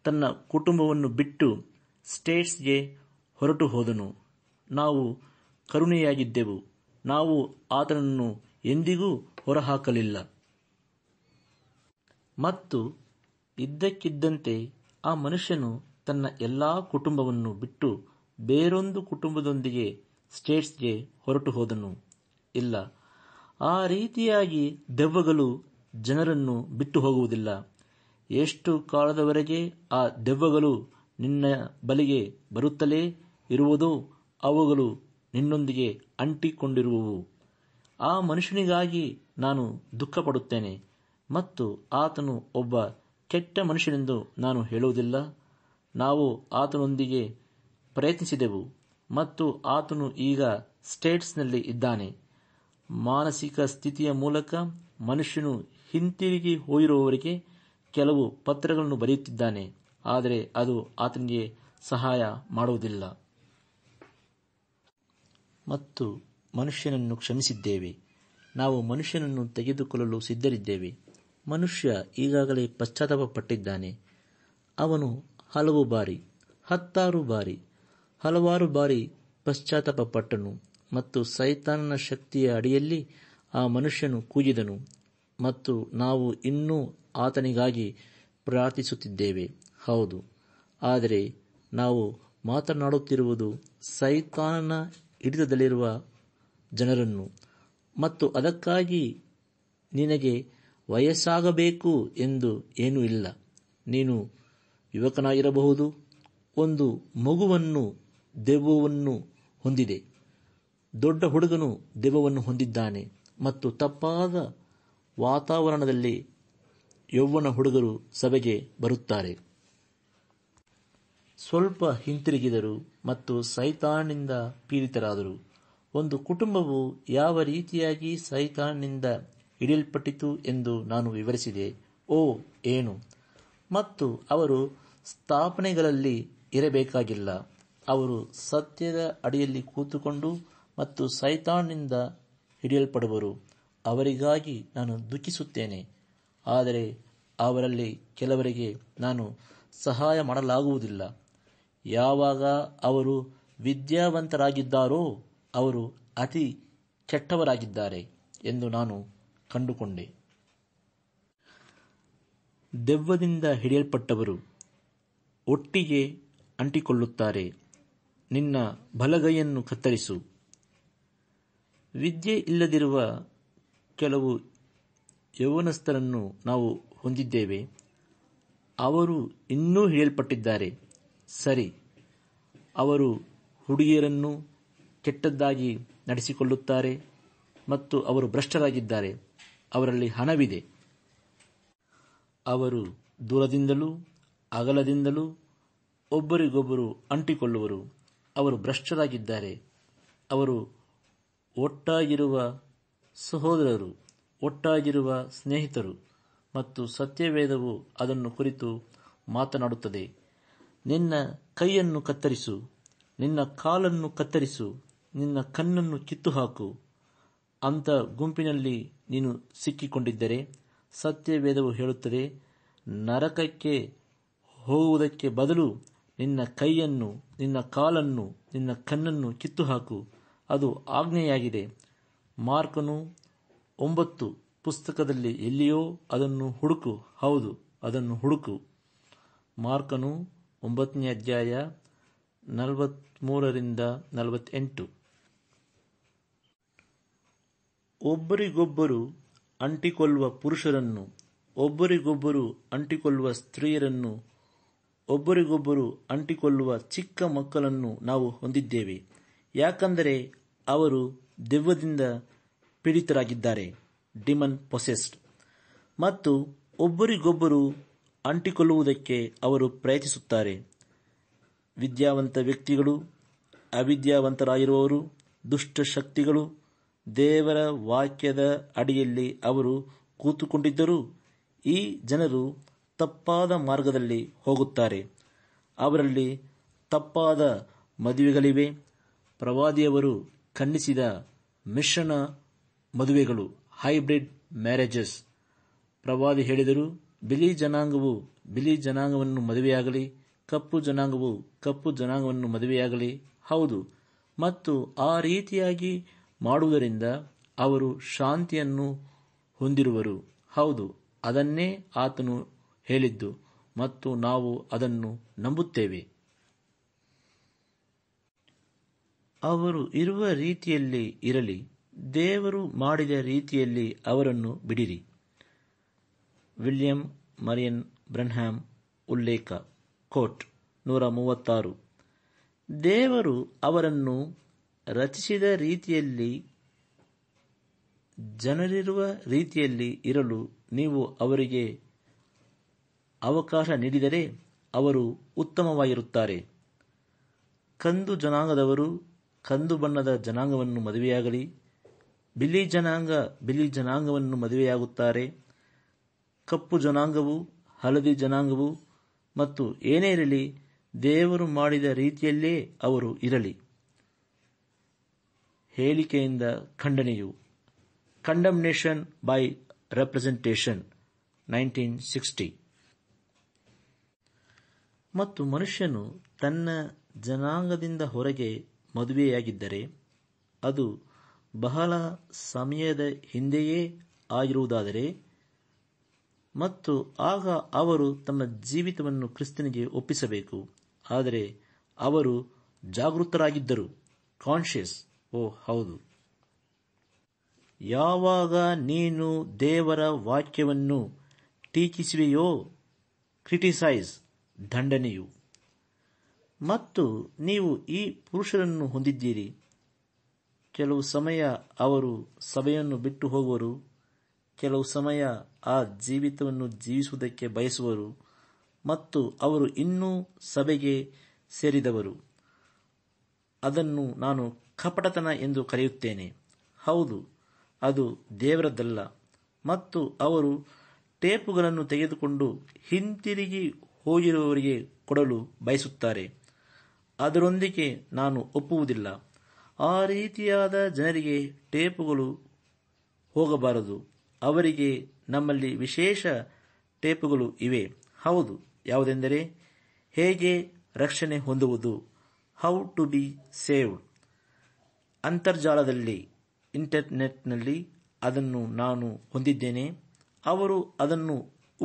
Speaker 1: ತನ್ನ ಕುಟುಂಬವನ್ನು ಬಿಟ್ಟು ಸ್ಟೇಟ್ಸ್ಗೆ ಹೊರಟು ಹೋದನು ನಾವು ಕರುಣೆಯಾಗಿದ್ದೆವು ನಾವು ಆತನನ್ನು ಎಂದಿಗೂ ಹೊರಹಾಕಲಿಲ್ಲ ಮತ್ತು ಇದ್ದಕ್ಕಿದ್ದಂತೆ ಆ ಮನುಷ್ಯನು ತನ್ನ ಎಲ್ಲಾ ಕುಟುಂಬವನ್ನು ಬಿಟ್ಟು ಬೇರೊಂದು ಕುಟುಂಬದೊಂದಿಗೆ ಸ್ಟೇಟ್ಸ್ಗೆ ಹೊರಟು ಹೋದನು ಇಲ್ಲ ಆ ರೀತಿಯಾಗಿ ದೆವ್ವಗಳು ಜನರನ್ನು ಬಿಟ್ಟು ಹೋಗುವುದಿಲ್ಲ ಎಷ್ಟು ಕಾಲದವರೆಗೆ ಆ ದೆವ್ವಗಳು ನಿನ್ನ ಬಲಿಗೆ ಬರುತ್ತಲೇ ಇರುವುದೋ ಅವುಗಳು ನಿನ್ನೊಂದಿಗೆ ಅಂಟಿಕೊಂಡಿರುವವು ಆ ಮನುಷ್ಯನಿಗಾಗಿ ನಾನು ದುಃಖಪಡುತ್ತೇನೆ ಮತ್ತು ಆತನು ಒಬ್ಬ ಕೆಟ್ಟ ಮನುಷ್ಯನೆಂದು ನಾನು ಹೇಳುವುದಿಲ್ಲ ನಾವು ಆತನೊಂದಿಗೆ ಪ್ರಯತ್ನಿಸಿದೆವು ಮತ್ತು ಆತನು ಈಗ ಸ್ಟೇಟ್ಸ್ನಲ್ಲಿ ಇದ್ದಾನೆ ಮಾನಸಿಕ ಸ್ಥಿತಿಯ ಮೂಲಕ ಮನುಷ್ಯನು ಹಿಂತಿರುಗಿ ಹೋಗಿರುವವರಿಗೆ ಕೆಲವು ಪತ್ರಗಳನ್ನು ಬರೆಯುತ್ತಿದ್ದಾನೆ ಆದರೆ ಅದು ಆತನಿಗೆ ಸಹಾಯ ಮಾಡುವುದಿಲ್ಲ ಮತ್ತು ಮನುಷ್ಯನನ್ನು ಕ್ಷಮಿಸಿದ್ದೇವೆ ನಾವು ಮನುಷ್ಯನನ್ನು ತೆಗೆದುಕೊಳ್ಳಲು ಸಿದ್ಧರಿದ್ದೇವೆ ಮನುಷ್ಯ ಈಗಾಗಲೇ ಪಶ್ಚಾತ್ತಾಪ ಪಟ್ಟಿದ್ದಾನೆ ಅವನು ಹಲವು ಬಾರಿ ಹತ್ತಾರು ಬಾರಿ ಹಲವಾರು ಬಾರಿ ಪಶ್ಚಾತ್ತಾಪ ಪಟ್ಟನು ಮತ್ತು ಸೈತಾನನ ಶಕ್ತಿಯ ಅಡಿಯಲ್ಲಿ ಆ ಮನುಷ್ಯನು ಕೂಗಿದನು ಮತ್ತು ನಾವು ಇನ್ನೂ ಆತನಿಗಾಗಿ ಪ್ರಾರ್ಥಿಸುತ್ತಿದ್ದೇವೆ ಹೌದು ಆದರೆ ನಾವು ಮಾತನಾಡುತ್ತಿರುವುದು ಸೈತಾನನ ಹಿಡಿತದಲ್ಲಿರುವ ಜನರನ್ನು ಮತ್ತು ಅದಕ್ಕಾಗಿ ನಿನಗೆ ವಯಸ್ಸಾಗಬೇಕು ಎಂದು ಏನೂ ಇಲ್ಲ ನೀನು ಯುವಕನಾಗಿರಬಹುದು ಒಂದು ಮಗುವನ್ನು ದೆವ್ವವನ್ನು ಹೊಂದಿದೆ ದೊಡ್ಡ ಹುಡುಗನು ದೆವ್ವವನ್ನು ಹೊಂದಿದ್ದಾನೆ ಮತ್ತು ತಪ್ಪಾದ ವಾತಾವರಣದಲ್ಲಿ ಯೌವ್ವನ ಹುಡುಗರು ಸಭೆಗೆ ಬರುತ್ತಾರೆ ಸ್ವಲ್ಪ ಹಿಂತಿರುಗಿದರು ಮತ್ತು ಸೈತಾನ್ನಿಂದ ಪೀಡಿತರಾದರು ಒಂದು ಕುಟುಂಬವು ಯಾವ ರೀತಿಯಾಗಿ ಸೈತಾನ್ನಿಂದ ಹಿಡಿಯಲ್ಪಟ್ಟಿತು ಎಂದು ನಾನು ವಿವರಿಸಿದೆ ಓ ಏನು ಮತ್ತು ಅವರು ಸ್ಥಾಪನೆಗಳಲ್ಲಿ ಇರಬೇಕಾಗಿಲ್ಲ ಅವರು ಸತ್ಯದ ಅಡಿಯಲ್ಲಿ ಕೂತುಕೊಂಡು ಮತ್ತು ಸೈತಾನ್ನಿಂದ ಹಿಡಿಯಲ್ಪಡುವರು ಅವರಿಗಾಗಿ ನಾನು ದುಃಖಿಸುತ್ತೇನೆ ಆದರೆ ಅವರಲ್ಲಿ ಕೆಲವರಿಗೆ ನಾನು ಸಹಾಯ ಮಾಡಲಾಗುವುದಿಲ್ಲ ಯಾವಾಗ ಅವರು ವಿದ್ಯಾವಂತರಾಗಿದ್ದಾರೋ ಅವರು ಅತಿ ಕೆಟ್ಟವರಾಗಿದ್ದಾರೆ ಎಂದು ನಾನು ಕಂಡುಕೊಂಡೆ ದೆವ್ವದಿಂದ ಹಿಡಿಯಲ್ಪಟ್ಟವರು ಒಟ್ಟಿಗೆ ಅಂಟಿಕೊಳ್ಳುತ್ತಾರೆ ನಿನ್ನ ಬಲಗೈಯನ್ನು ಕತ್ತರಿಸು ವಿದ್ಯೆ ಇಲ್ಲದಿರುವ ಕೆಲವು ಯೌವನಸ್ಥರನ್ನು ನಾವು ಹೊಂದಿದ್ದೇವೆ ಅವರು ಇನ್ನೂ ಹಿಡಿಯಲ್ಪಟ್ಟಿದ್ದಾರೆ ಸರಿ ಅವರು ಹುಡುಗಿಯರನ್ನು ಕೆಟ್ಟದ್ದಾಗಿ ನಡೆಸಿಕೊಳ್ಳುತ್ತಾರೆ ಮತ್ತು ಅವರು ಭ್ರಷ್ಟರಾಗಿದ್ದಾರೆ ಅವರಲ್ಲಿ ಹಣವಿದೆ ಅವರು ದೂರದಿಂದಲೂ ಅಗಲದಿಂದಲೂ ಒಬ್ಬರಿಗೊಬ್ಬರು ಅಂಟಿಕೊಳ್ಳುವರು ಅವರು ಭ್ರಷ್ಟರಾಗಿದ್ದಾರೆ ಅವರು ಒಟ್ಟಾಗಿರುವ ಸಹೋದರರು ಒಟ್ಟಾಗಿರುವ ಸ್ನೇಹಿತರು ಮತ್ತು ಸತ್ಯವೇದವು ಅದನ್ನು ಕುರಿತು ಮಾತನಾಡುತ್ತದೆ ನಿನ್ನ ಕೈಯನ್ನು ಕತ್ತರಿಸು ನಿನ್ನ ಕಾಲನ್ನು ಕತ್ತರಿಸು ನಿನ್ನ ಕಣ್ಣನ್ನು ಕಿತ್ತು ಹಾಕು ಅಂತ ಗುಂಪಿನಲ್ಲಿ ನೀನು ಸಿಕ್ಕಿಕೊಂಡಿದ್ದರೆ ಸತ್ಯವೇದವು ಹೇಳುತ್ತದೆ ನರಕಕ್ಕೆ ಹೋಗುವುದಕ್ಕೆ ಬದಲು ನಿನ್ನ ಕೈಯನ್ನು ನಿನ್ನ ಕಾಲನ್ನು ನಿನ್ನ ಕಣ್ಣನ್ನು ಕಿತ್ತು ಹಾಕು ಅದು ಆಜ್ಞೆಯಾಗಿದೆ ಮಾರ್ಕನು ಒಂಬತ್ತು ಪುಸ್ತಕದಲ್ಲಿ ಎಲ್ಲಿಯೋ ಅದನ್ನು ಹುಡುಕು ಹೌದು ಅದನ್ನು ಹುಡುಕು ಮಾರ್ಕನು ಒಂಬತ್ತನೇ ಅಧ್ಯಾಯ ನಲವತ್ಮೂರರಿಂದ ನಲವತ್ತೆಂಟು ಒಬ್ಬರಿಗೊಬ್ಬರು ಅಂಟಿಕೊಳ್ಳುವ ಪುರುಷರನ್ನು ಒಬ್ಬರಿಗೊಬ್ಬರು ಅಂಟಿಕೊಳ್ಳುವ ಸ್ತ್ರೀಯರನ್ನು ಒಬ್ಬರಿಗೊಬ್ಬರು ಅಂಟಿಕೊಳ್ಳುವ ಚಿಕ್ಕ ಮಕ್ಕಳನ್ನು ನಾವು ಹೊಂದಿದ್ದೇವೆ ಯಾಕಂದರೆ ಅವರು ದೆವ್ವದಿಂದ ಪೀಡಿತರಾಗಿದ್ದಾರೆ ಡಿಮನ್ ಪೊಸೆಸ್ಡ್ ಮತ್ತು ಒಬ್ಬರಿಗೊಬ್ಬರು ಅಂಟಿಕೊಳ್ಳುವುದಕ್ಕೆ ಅವರು ಪ್ರಯತ್ನಿಸುತ್ತಾರೆ ವಿದ್ಯಾವಂತ ವ್ಯಕ್ತಿಗಳು ಅವಿದ್ಯಾವಂತರಾಗಿರುವವರು ದುಷ್ಟಶಕ್ತಿಗಳು ದೇವರ ವಾಕ್ಯದ ಅಡಿಯಲ್ಲಿ ಅವರು ಕೂತುಕೊಂಡಿದ್ದರು ಈ ಜನರು ತಪ್ಪಾದ ಮಾರ್ಗದಲ್ಲಿ ಹೋಗುತ್ತಾರೆ ಅವರಲ್ಲಿ ತಪ್ಪಾದ ಮದುವೆಗಳಿವೆ ಪ್ರವಾದಿಯವರು ಖಂಡಿಸಿದ ಮಿಶ್ರಣ ಮದುವೆಗಳು ಹೈಬ್ರಿಡ್ ಮ್ಯಾರೇಜಸ್ ಪ್ರವಾದಿ ಹೇಳಿದರು ಬಿಳಿ ಜನಾಂಗವು ಬಿಳಿ ಜನಾಂಗವನ್ನು ಮದುವೆಯಾಗಲಿ ಕಪ್ಪು ಜನಾಂಗವು ಕಪ್ಪು ಜನಾಂಗವನ್ನು ಮದುವೆಯಾಗಲಿ ಹೌದು ಮತ್ತು ಆ ರೀತಿಯಾಗಿ ಮಾಡುವುದರಿಂದ ಅವರು ಶಾಂತಿಯನ್ನು ಹೊಂದಿರುವರು ಹೌದು ಅದನ್ನೇ ಆತನು ಹೇಳಿದ್ದು ಮತ್ತು ನಾವು ಅದನ್ನು ನಂಬುತ್ತೇವೆ ಅವರು ಇರುವ ರೀತಿಯಲ್ಲಿ ಇರಲಿ ದೇವರು ಮಾಡಿದ ರೀತಿಯಲ್ಲಿ ಅವರನ್ನು ಬಿಡಿರಿ ವಿಲಿಯಂ ಮರಿಯನ್ ಬ್ರೆನ್ಹ್ಯಾಮ್ ಉಲ್ಲೇಖ ಕೋಟ್ ನೂರ ಮೂವತ್ತಾರು ದೇವರು ಅವರನ್ನು ರಚಿಸಿದ ರೀತಿಯಲ್ಲಿ ಜನರಿರುವ ರೀತಿಯಲ್ಲಿ ಇರಲು ನೀವು ಅವರಿಗೆ ಅವಕಾಶ ನೀಡಿದರೆ ಅವರು ಉತ್ತಮವಾಗಿರುತ್ತಾರೆ ಕಂದು ಜನಾಂಗದವರು ಕಂದು ಬಣ್ಣದ ಜನಾಂಗವನ್ನು ಮದುವೆಯಾಗಲಿ ಬಿಲಿ ಜನಾಂಗ ಬಿಲಿ ಜನಾಂಗವನ್ನು ಮದುವೆಯಾಗುತ್ತಾರೆ ಕಪ್ಪು ಜನಾಂಗವು ಹಳದಿ ಜನಾಂಗವು ಮತ್ತು ಏನೇ ಇರಲಿ ದೇವರು ಮಾಡಿದ ರೀತಿಯಲ್ಲೇ ಅವರು ಇರಲಿ ಹೇಳಿಕೆಯಿಂದ ಖಂಡನೆಯು condemnation by representation nineteen sixty ಮತ್ತು ಮನುಷ್ಯನು ತನ್ನ ಜನಾಂಗದಿಂದ ಹೊರಗೆ ಮದುವೆಯಾಗಿದ್ದರೆ ಅದು ಬಹಳ ಸಮಯದ ಹಿಂದೆಯೇ ಆಗಿರುವುದಾದರೆ ಮತ್ತು ಆಗ ಅವರು ತಮ್ಮ ಜೀವಿತವನ್ನು ಕ್ರಿಸ್ತನಿಗೆ ಒಪ್ಪಿಸಬೇಕು ಆದರೆ ಅವರು ಜಾಗೃತರಾಗಿದ್ದರು ಕಾನ್ಷಿಯಸ್ ಓ ಹೌದು ಯಾವಾಗ ನೀನು ದೇವರ ವಾಕ್ಯವನ್ನು ಟೀಕಿಸುವೆಯೋ ಕ್ರಿಟಿಸೈಸ್ ದಂಡನೆಯು ಮತ್ತು ನೀವು ಈ ಪುರುಷರನ್ನು ಹೊಂದಿದ್ದೀರಿ ಕೆಲವು ಸಮಯ ಅವರು ಸಭೆಯನ್ನು ಬಿಟ್ಟು ಹೋಗುವರು ಕೆಲವು ಸಮಯ ಆ ಜೀವಿತವನ್ನು ಜೀವಿಸುವುದಕ್ಕೆ ಬಯಸುವರು ಮತ್ತು ಅವರು ಇನ್ನೂ ಸಭೆಗೆ ಸೇರಿದವರು ಅದನ್ನು ನಾನು ಕಪಟತನ ಎಂದು ಕರೆಯುತ್ತೇನೆ ಹೌದು ಅದು ದೇವರದ್ದಲ್ಲ ಮತ್ತು ಅವರು ಟೇಪುಗಳನ್ನು ತೆಗೆದುಕೊಂಡು ಹಿಂತಿರುಗಿ ಹೋಗಿರುವವರಿಗೆ ಕೊಡಲು ಬಯಸುತ್ತಾರೆ ಅದರೊಂದಿಗೆ ನಾನು ಒಪ್ಪುವುದಿಲ್ಲ ಆ ರೀತಿಯಾದ ಜನರಿಗೆ ಟೇಪುಗಳು ಹೋಗಬಾರದು ಅವರಿಗೆ ನಮ್ಮಲ್ಲಿ ವಿಶೇಷ ಟೇಪುಗಳು ಇವೆ ಹೌದು ಯಾವುದೆಂದರೆ ಹೇಗೆ ರಕ್ಷಣೆ ಹೊಂದುವುದು ಹೌ ಟು ಬಿ ಸೇವ್ಡ್ ಅಂತರ್ಜಾಲದಲ್ಲಿ ಇಂಟರ್ನೆಟ್ನಲ್ಲಿ ಅದನ್ನು ನಾನು ಹೊಂದಿದ್ದೇನೆ ಅವರು ಅದನ್ನು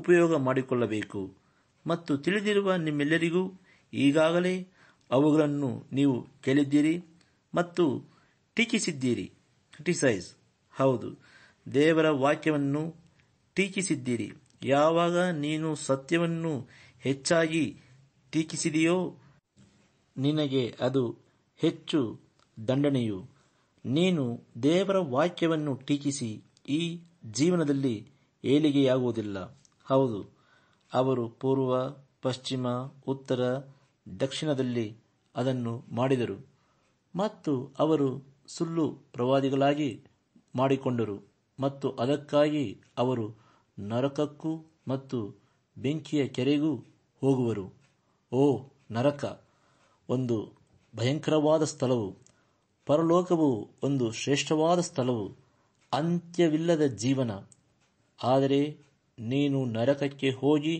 Speaker 1: ಉಪಯೋಗ ಮಾಡಿಕೊಳ್ಳಬೇಕು ಮತ್ತು ತಿಳಿದಿರುವ ನಿಮ್ಮೆಲ್ಲರಿಗೂ ಈಗಾಗಲೇ ಅವುಗಳನ್ನು ನೀವು ಕೇಳಿದ್ದೀರಿ ಮತ್ತು ಟೀಕಿಸಿದ್ದೀರಿ ಕ್ರಿಟಿಸೈಸ್ ಹೌದು ದೇವರ ವಾಕ್ಯವನ್ನು ಟೀಕಿಸಿದ್ದೀರಿ ಯಾವಾಗ ನೀನು ಸತ್ಯವನ್ನು ಹೆಚ್ಚಾಗಿ ಟೀಕಿಸಿದೆಯೋ ನಿನಗೆ ಅದು ಹೆಚ್ಚು ದಂಡನೆಯು ನೀನು ದೇವರ ವಾಕ್ಯವನ್ನು ಟೀಕಿಸಿ ಈ ಜೀವನದಲ್ಲಿ ಏಳಿಗೆಯಾಗುವುದಿಲ್ಲ ಹೌದು ಅವರು ಪೂರ್ವ ಪಶ್ಚಿಮ ಉತ್ತರ ದಕ್ಷಿಣದಲ್ಲಿ ಅದನ್ನು ಮಾಡಿದರು ಮತ್ತು ಅವರು ಸುಳ್ಳು ಪ್ರವಾದಿಗಳಾಗಿ ಮಾಡಿಕೊಂಡರು ಮತ್ತು ಅದಕ್ಕಾಗಿ ಅವರು ನರಕಕ್ಕೂ ಮತ್ತು ಬೆಂಕಿಯ ಕೆರೆಗೂ ಹೋಗುವರು ಓ ನರಕ ಒಂದು ಭಯಂಕರವಾದ ಸ್ಥಳವು ಪರಲೋಕವು ಒಂದು ಶ್ರೇಷ್ಠವಾದ ಸ್ಥಳವು ಅಂತ್ಯವಿಲ್ಲದ ಜೀವನ ಆದರೆ ನೀನು ನರಕಕ್ಕೆ ಹೋಗಿ